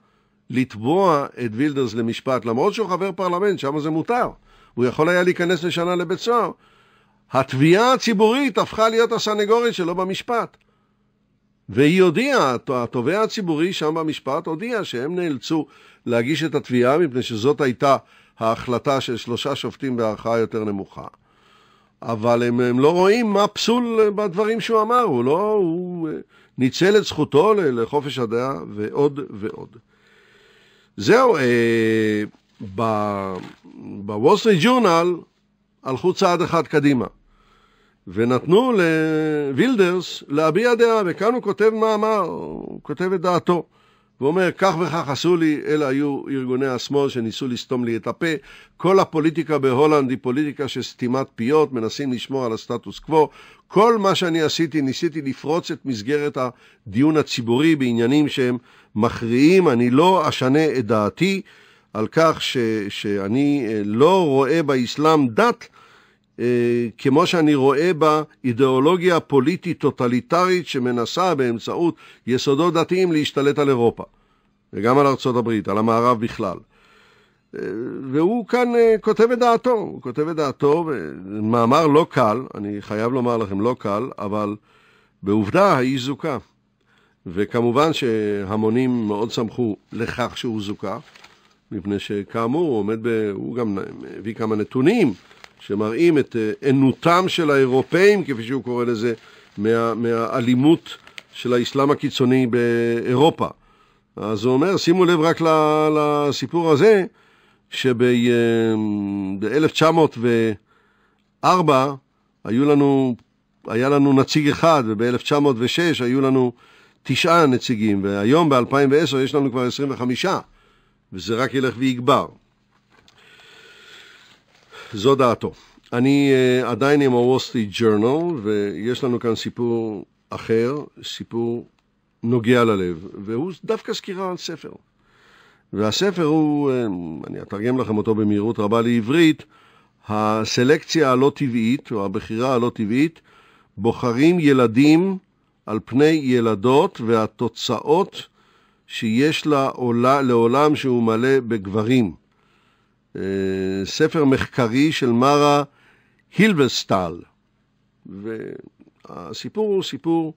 לתבוע את וילדרס למשפט, למרות שהוא חבר פרלמנט, שם זה מותר, הוא יכול היה להיכנס לשנה לבית סוהר, התביעה הציבורית הפכה להיות הסנגורית שלו במשפט. והיא הודיעה, התובע הציבורי שם במשפט הודיע שהם נאלצו להגיש את התביעה מפני שזאת הייתה ההחלטה של שלושה שופטים בהערכה יותר נמוכה. אבל הם, הם לא רואים מה פסול בדברים שהוא אמר, הוא לא, הוא אה, ניצל את זכותו לחופש הדעה ועוד ועוד. זהו, אה, בוול סטריט ג'ורנל הלכו צעד אחד קדימה. ונתנו לווילדרס להביע דעה, וכאן הוא כותב מאמר, הוא כותב את דעתו. הוא אומר, כך וכך עשו לי, אלה היו ארגוני השמאל שניסו לסתום לי את הפה. כל הפוליטיקה בהולנד היא פוליטיקה של סתימת פיות, מנסים לשמור על הסטטוס קוו. כל מה שאני עשיתי, ניסיתי לפרוץ את מסגרת הדיון הציבורי בעניינים שהם מכריעים. אני לא אשנה את דעתי על כך ש, שאני לא רואה באסלאם דת. אה, כמו שאני רואה בה אידיאולוגיה פוליטית טוטליטרית שמנסה באמצעות יסודות דתיים להשתלט על אירופה וגם על ארצות הברית, על המערב בכלל. אה, והוא כאן אה, כותב את דעתו, הוא כותב את דעתו, מאמר לא קל, אני חייב לומר לכם לא קל, אבל בעובדה היא זוכה. וכמובן שהמונים מאוד שמחו לכך שהוא זוכה, מפני שכאמור הוא עומד ב... הוא גם הביא כמה נתונים. שמראים את אה, ענותם של האירופאים, כפי שהוא קורא לזה, מה, מהאלימות של האסלאם הקיצוני באירופה. אז הוא אומר, שימו לב רק לסיפור הזה, שב-1904 אה, היו לנו, היה לנו נציג אחד, וב-1906 היו לנו תשעה נציגים, והיום ב-2010 יש לנו כבר 25, וזה רק ילך ויגבר. זו דעתו. אני uh, עדיין עם הוול סטריט ג'ורנל, ויש לנו כאן סיפור אחר, סיפור נוגע ללב, והוא דווקא סקירה על ספר. והספר הוא, uh, אני אתרגם לכם אותו במהירות רבה לעברית, הסלקציה הלא טבעית, או הבחירה הלא טבעית, בוחרים ילדים על פני ילדות, והתוצאות שיש לה עולה, לעולם שהוא מלא בגברים. אה, ספר מחקרי של מרה הילבסטל. והסיפור הוא סיפור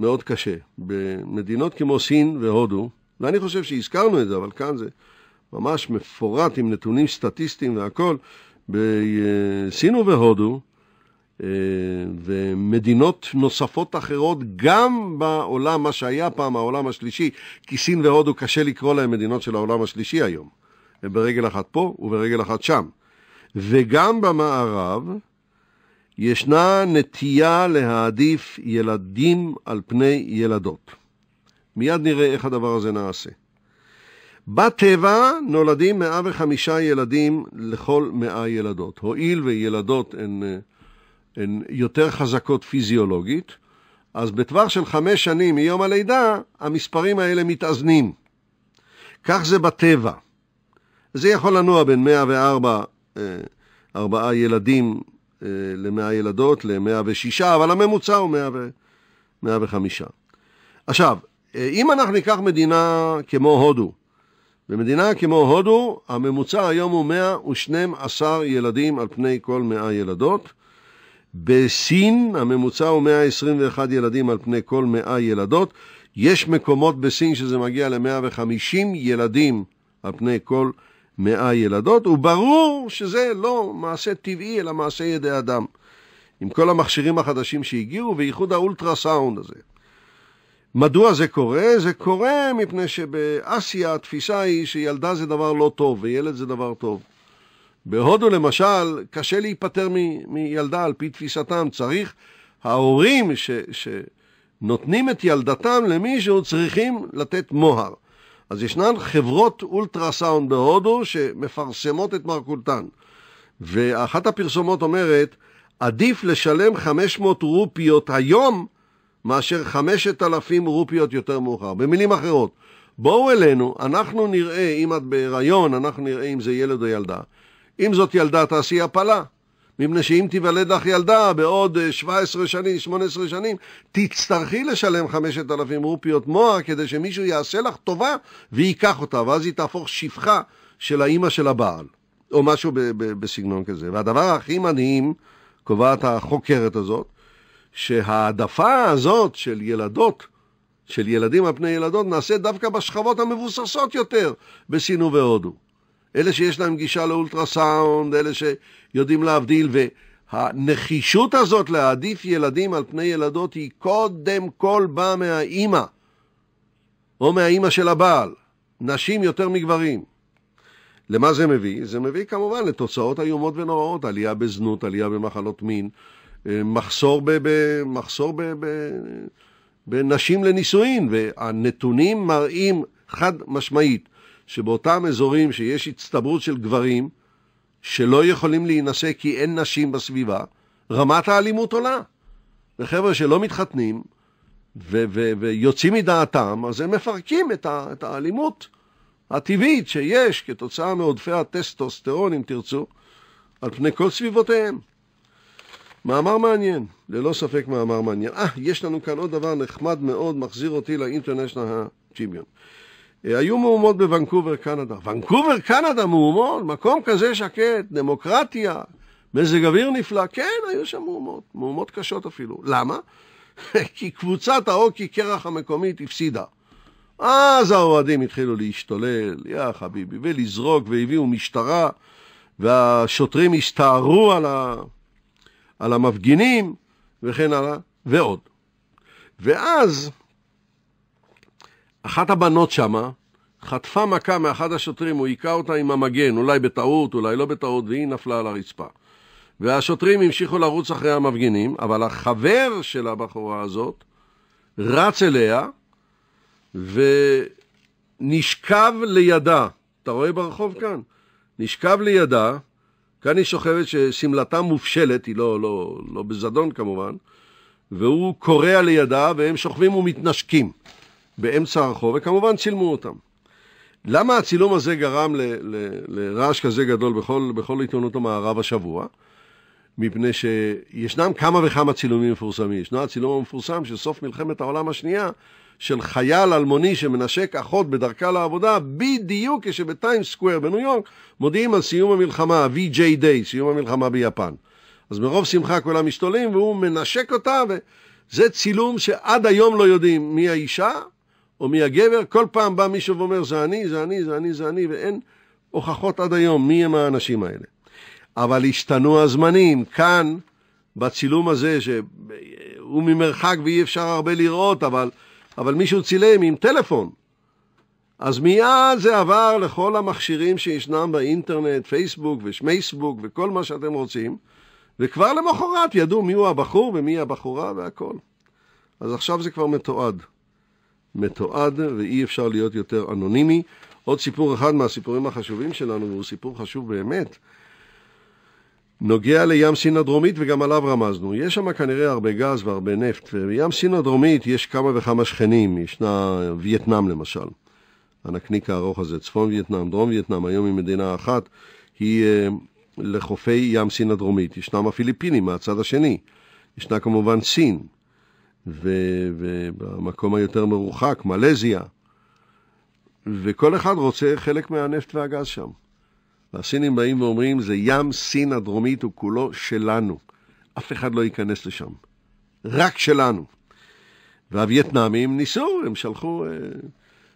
מאוד קשה. במדינות כמו סין והודו, ואני חושב שהזכרנו את זה, אבל כאן זה ממש מפורט עם נתונים סטטיסטיים והכול, בסין ובהודו, אה, ומדינות נוספות אחרות, גם בעולם, מה שהיה פעם העולם השלישי, כי סין והודו קשה לקרוא להם מדינות של העולם השלישי היום. ברגל אחת פה וברגל אחת שם. וגם במערב ישנה נטייה להעדיף ילדים על פני ילדות. מיד נראה איך הדבר הזה נעשה. בטבע נולדים 105 ילדים לכל 100 ילדות. הואיל וילדות הן, הן יותר חזקות פיזיולוגית, אז בטווח של חמש שנים מיום הלידה, המספרים האלה מתאזנים. כך זה בטבע. זה יכול לנוע בין 104 אה, ארבעה ילדים אה, ל-100 ילדות ל-106, אבל הממוצע הוא 100 105. עכשיו, אה, אם אנחנו ניקח מדינה כמו הודו, במדינה כמו הודו, הממוצע היום הוא 112 ילדים על פני כל 100 ילדות. בסין הממוצע הוא 121 ילדים על פני כל 100 ילדות. יש מקומות בסין שזה מגיע ל-150 ילדים על פני כל 100 מאה ילדות, וברור שזה לא מעשה טבעי, אלא מעשה ידי אדם. עם כל המכשירים החדשים שהגיעו, וייחוד האולטרסאונד הזה. מדוע זה קורה? זה קורה מפני שבאסיה התפיסה היא שילדה זה דבר לא טוב, וילד זה דבר טוב. בהודו למשל, קשה להיפטר מ- מילדה על פי תפיסתם. צריך, ההורים ש- שנותנים את ילדתם למישהו צריכים לתת מוהר. אז ישנן חברות אולטרסאונד בהודו שמפרסמות את מרכולתן. ואחת הפרסומות אומרת, עדיף לשלם 500 רופיות היום מאשר 5,000 רופיות יותר מאוחר. במילים אחרות, בואו אלינו, אנחנו נראה אם את בהיריון, אנחנו נראה אם זה ילד או ילדה. אם זאת ילדה, תעשי הפלה. מפני שאם תיוולד לך ילדה בעוד 17 אה, שנים, 18 שנים, תצטרכי לשלם 5,000 רופיות מוהר כדי שמישהו יעשה לך טובה וייקח אותה, ואז היא תהפוך שפחה של האימא של הבעל, או משהו ב- ב- בסגנון כזה. והדבר הכי מדהים, קובעת החוקרת הזאת, שההעדפה הזאת של ילדות, של ילדים על פני ילדות, נעשית דווקא בשכבות המבוססות יותר בסינו והודו. אלה שיש להם גישה לאולטרסאונד, אלה שיודעים להבדיל, והנחישות הזאת להעדיף ילדים על פני ילדות היא קודם כל באה מהאימא, או מהאימא של הבעל, נשים יותר מגברים. למה זה מביא? זה מביא כמובן לתוצאות איומות ונוראות, עלייה בזנות, עלייה במחלות מין, מחסור, ב, ב, מחסור ב, ב, בנשים לנישואין, והנתונים מראים חד משמעית שבאותם אזורים שיש הצטברות של גברים שלא יכולים להינשא כי אין נשים בסביבה, רמת האלימות עולה. וחבר'ה שלא מתחתנים ו- ו- ויוצאים מדעתם, אז הם מפרקים את, ה- את האלימות הטבעית שיש כתוצאה מעודפי הטסטוסטרון, אם תרצו, על פני כל סביבותיהם. מאמר מעניין, ללא ספק מאמר מעניין. אה, יש לנו כאן עוד דבר נחמד מאוד, מחזיר אותי לאינטרנשיונל הג'ימיון. אה, היו מהומות בוונקובר, קנדה. וונקובר קנדה, מהומות, מקום כזה שקט, דמוקרטיה, מזג אוויר נפלא. כן, היו שם מהומות, מהומות קשות אפילו. למה? כי קבוצת האוקי קרח המקומית הפסידה. אז האוהדים התחילו להשתולל, יא חביבי, ולזרוק, והביאו משטרה, והשוטרים הסתערו על, ה... על המפגינים, וכן הלאה, ועוד. ואז אחת הבנות שמה חטפה מכה מאחד השוטרים, הוא היכה אותה עם המגן, אולי בטעות, אולי לא בטעות, והיא נפלה על הרצפה. והשוטרים המשיכו לרוץ אחרי המפגינים, אבל החבר של הבחורה הזאת רץ אליה ונשכב לידה. אתה רואה ברחוב כאן? נשכב לידה, כאן היא שוכבת ששמלתה מופשלת, היא לא, לא, לא בזדון כמובן, והוא קורע לידה והם שוכבים ומתנשקים. באמצע הרחוב, וכמובן צילמו אותם. למה הצילום הזה גרם לרעש כזה גדול בכל, בכל עיתונות המערב השבוע? מפני שישנם כמה וכמה צילומים מפורסמים. ישנו הצילום המפורסם של סוף מלחמת העולם השנייה, של חייל אלמוני שמנשק אחות בדרכה לעבודה, בדיוק כשבטיימס סקוויר בניו יורק מודיעים על סיום המלחמה, VJ Day, סיום המלחמה ביפן. אז מרוב שמחה כולם משתולים, והוא מנשק אותה, וזה צילום שעד היום לא יודעים מי האישה או מי הגבר, כל פעם בא מישהו ואומר זה אני, זה אני, זה אני, זה אני, ואין הוכחות עד היום מי הם האנשים האלה. אבל השתנו הזמנים, כאן, בצילום הזה, שהוא ממרחק ואי אפשר הרבה לראות, אבל, אבל מישהו צילם עם טלפון. אז מיד זה עבר לכל המכשירים שישנם באינטרנט, פייסבוק ושמייסבוק וכל מה שאתם רוצים, וכבר למחרת ידעו מיהו הבחור ומי הבחורה והכל. אז עכשיו זה כבר מתועד. מתועד ואי אפשר להיות יותר אנונימי. עוד סיפור אחד מהסיפורים החשובים שלנו, והוא סיפור חשוב באמת, נוגע לים סין הדרומית וגם עליו רמזנו. יש שם כנראה הרבה גז והרבה נפט. ובים סין הדרומית יש כמה וכמה שכנים, ישנה וייטנאם למשל. הנקניק הארוך הזה, צפון וייטנאם, דרום וייטנאם, היום היא מדינה אחת, היא אה, לחופי ים סין הדרומית. ישנם הפיליפינים מהצד השני. ישנה כמובן סין, ובמקום היותר מרוחק, מלזיה, וכל אחד רוצה חלק מהנפט והגז שם. והסינים באים ואומרים, זה ים סין הדרומית, הוא כולו שלנו. אף אחד לא ייכנס לשם. רק שלנו. והווייטנאמים ניסו, הם שלחו, אה,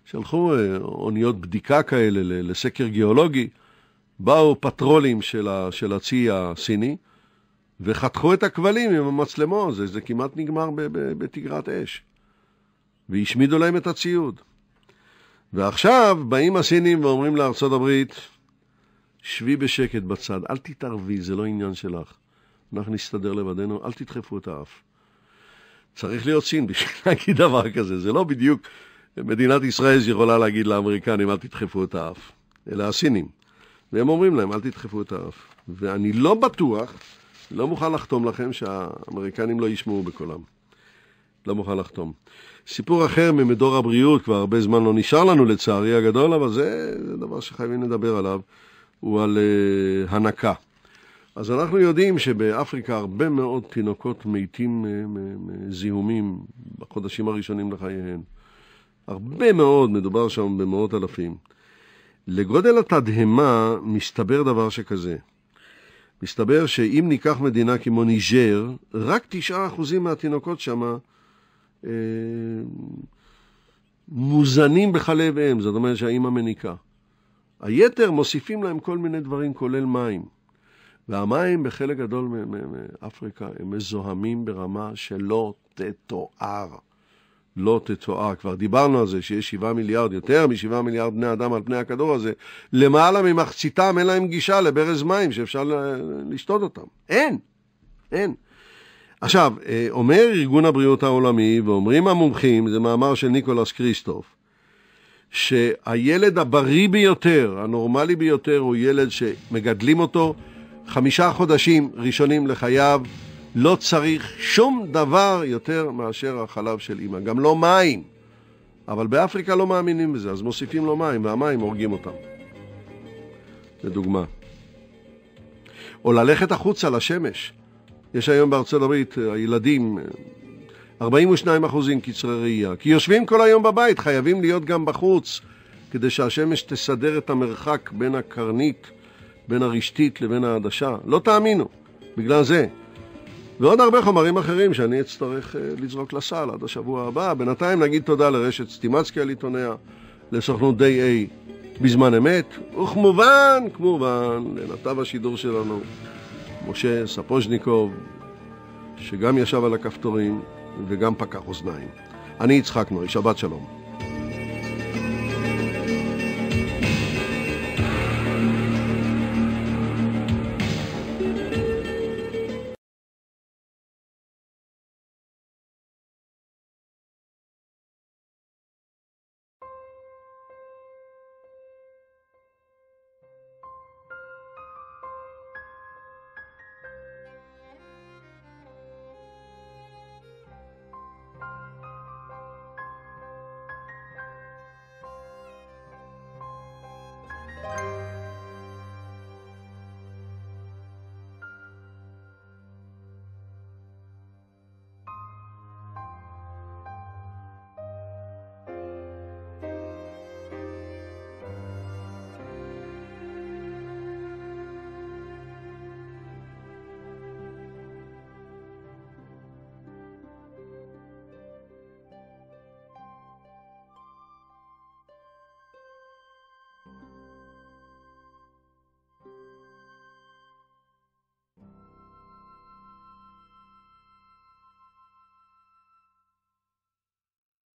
שלחו אה, אוניות בדיקה כאלה לסקר גיאולוגי. באו פטרולים של, הצי הסיני, וחתכו את הכבלים עם המצלמות, זה, זה כמעט נגמר בתגרת אש. והשמידו להם את הציוד. ועכשיו באים הסינים ואומרים לארצות הברית, שבי בשקט בצד, אל תתערבי, זה לא עניין שלך. אנחנו נסתדר לבדנו, אל תדחפו את האף. צריך להיות סין בשביל להגיד דבר כזה, זה לא בדיוק מדינת ישראל שיכולה להגיד לאמריקנים, אל תדחפו את האף, אלא הסינים. והם אומרים להם, אל תדחפו את האף. ואני לא בטוח לא מוכן לחתום לכם שהאמריקנים לא ישמעו בקולם. לא מוכן לחתום. סיפור אחר ממדור הבריאות, כבר הרבה זמן לא נשאר לנו לצערי הגדול, אבל זה, זה דבר שחייבים לדבר עליו, הוא על uh, הנקה. אז אנחנו יודעים שבאפריקה הרבה מאוד תינוקות מתים אה, מזיהומים בחודשים הראשונים לחייהם. הרבה מאוד, מדובר שם במאות אלפים. לגודל התדהמה מסתבר דבר שכזה. מסתבר שאם ניקח מדינה כמו ניג'ר, רק אחוזים מהתינוקות שם אה, מוזנים בחלב אם, זאת אומרת שהאימא מניקה. היתר מוסיפים להם כל מיני דברים, כולל מים. והמים בחלק גדול מאפריקה הם מזוהמים ברמה שלא תתואר. לא תתואר. כבר דיברנו על זה שיש שבעה מיליארד, יותר משבעה מיליארד בני אדם על פני הכדור הזה. למעלה ממחציתם אין להם גישה לברז מים שאפשר לשתות אותם. אין, אין. עכשיו, אה, אומר ארגון הבריאות העולמי, ואומרים המומחים, זה מאמר של ניקולס קריסטוף, שהילד הבריא ביותר, הנורמלי ביותר, הוא ילד שמגדלים אותו חמישה חודשים ראשונים לחייו, לא צריך שום דבר יותר מאשר החלב של אימא, גם לא מים. אבל באפריקה לא מאמינים בזה, אז מוסיפים לו מים, והמים הורגים אותם. לדוגמה. או ללכת החוצה לשמש. יש היום בארצות הברית, אה, ילדים, 42 אה, אחוזים קצרי ראייה. כי יושבים כל היום בבית, חייבים להיות גם בחוץ, כדי שהשמש תסדר את המרחק בין הקרנית, בין הרשתית לבין העדשה. לא תאמינו. בגלל זה, ועוד הרבה חומרים אחרים שאני אצטרך אה, לזרוק לסל עד השבוע הבא. בינתיים נגיד תודה לרשת סטימצקי על עיתוניה, לסוכנות די איי בזמן אמת, וכמובן, כמובן, לנתב השידור שלנו, משה ספוז'ניקוב, שגם ישב על הכפתורים וגם פקח אוזניים. אני יצחק נוי, שבת שלום.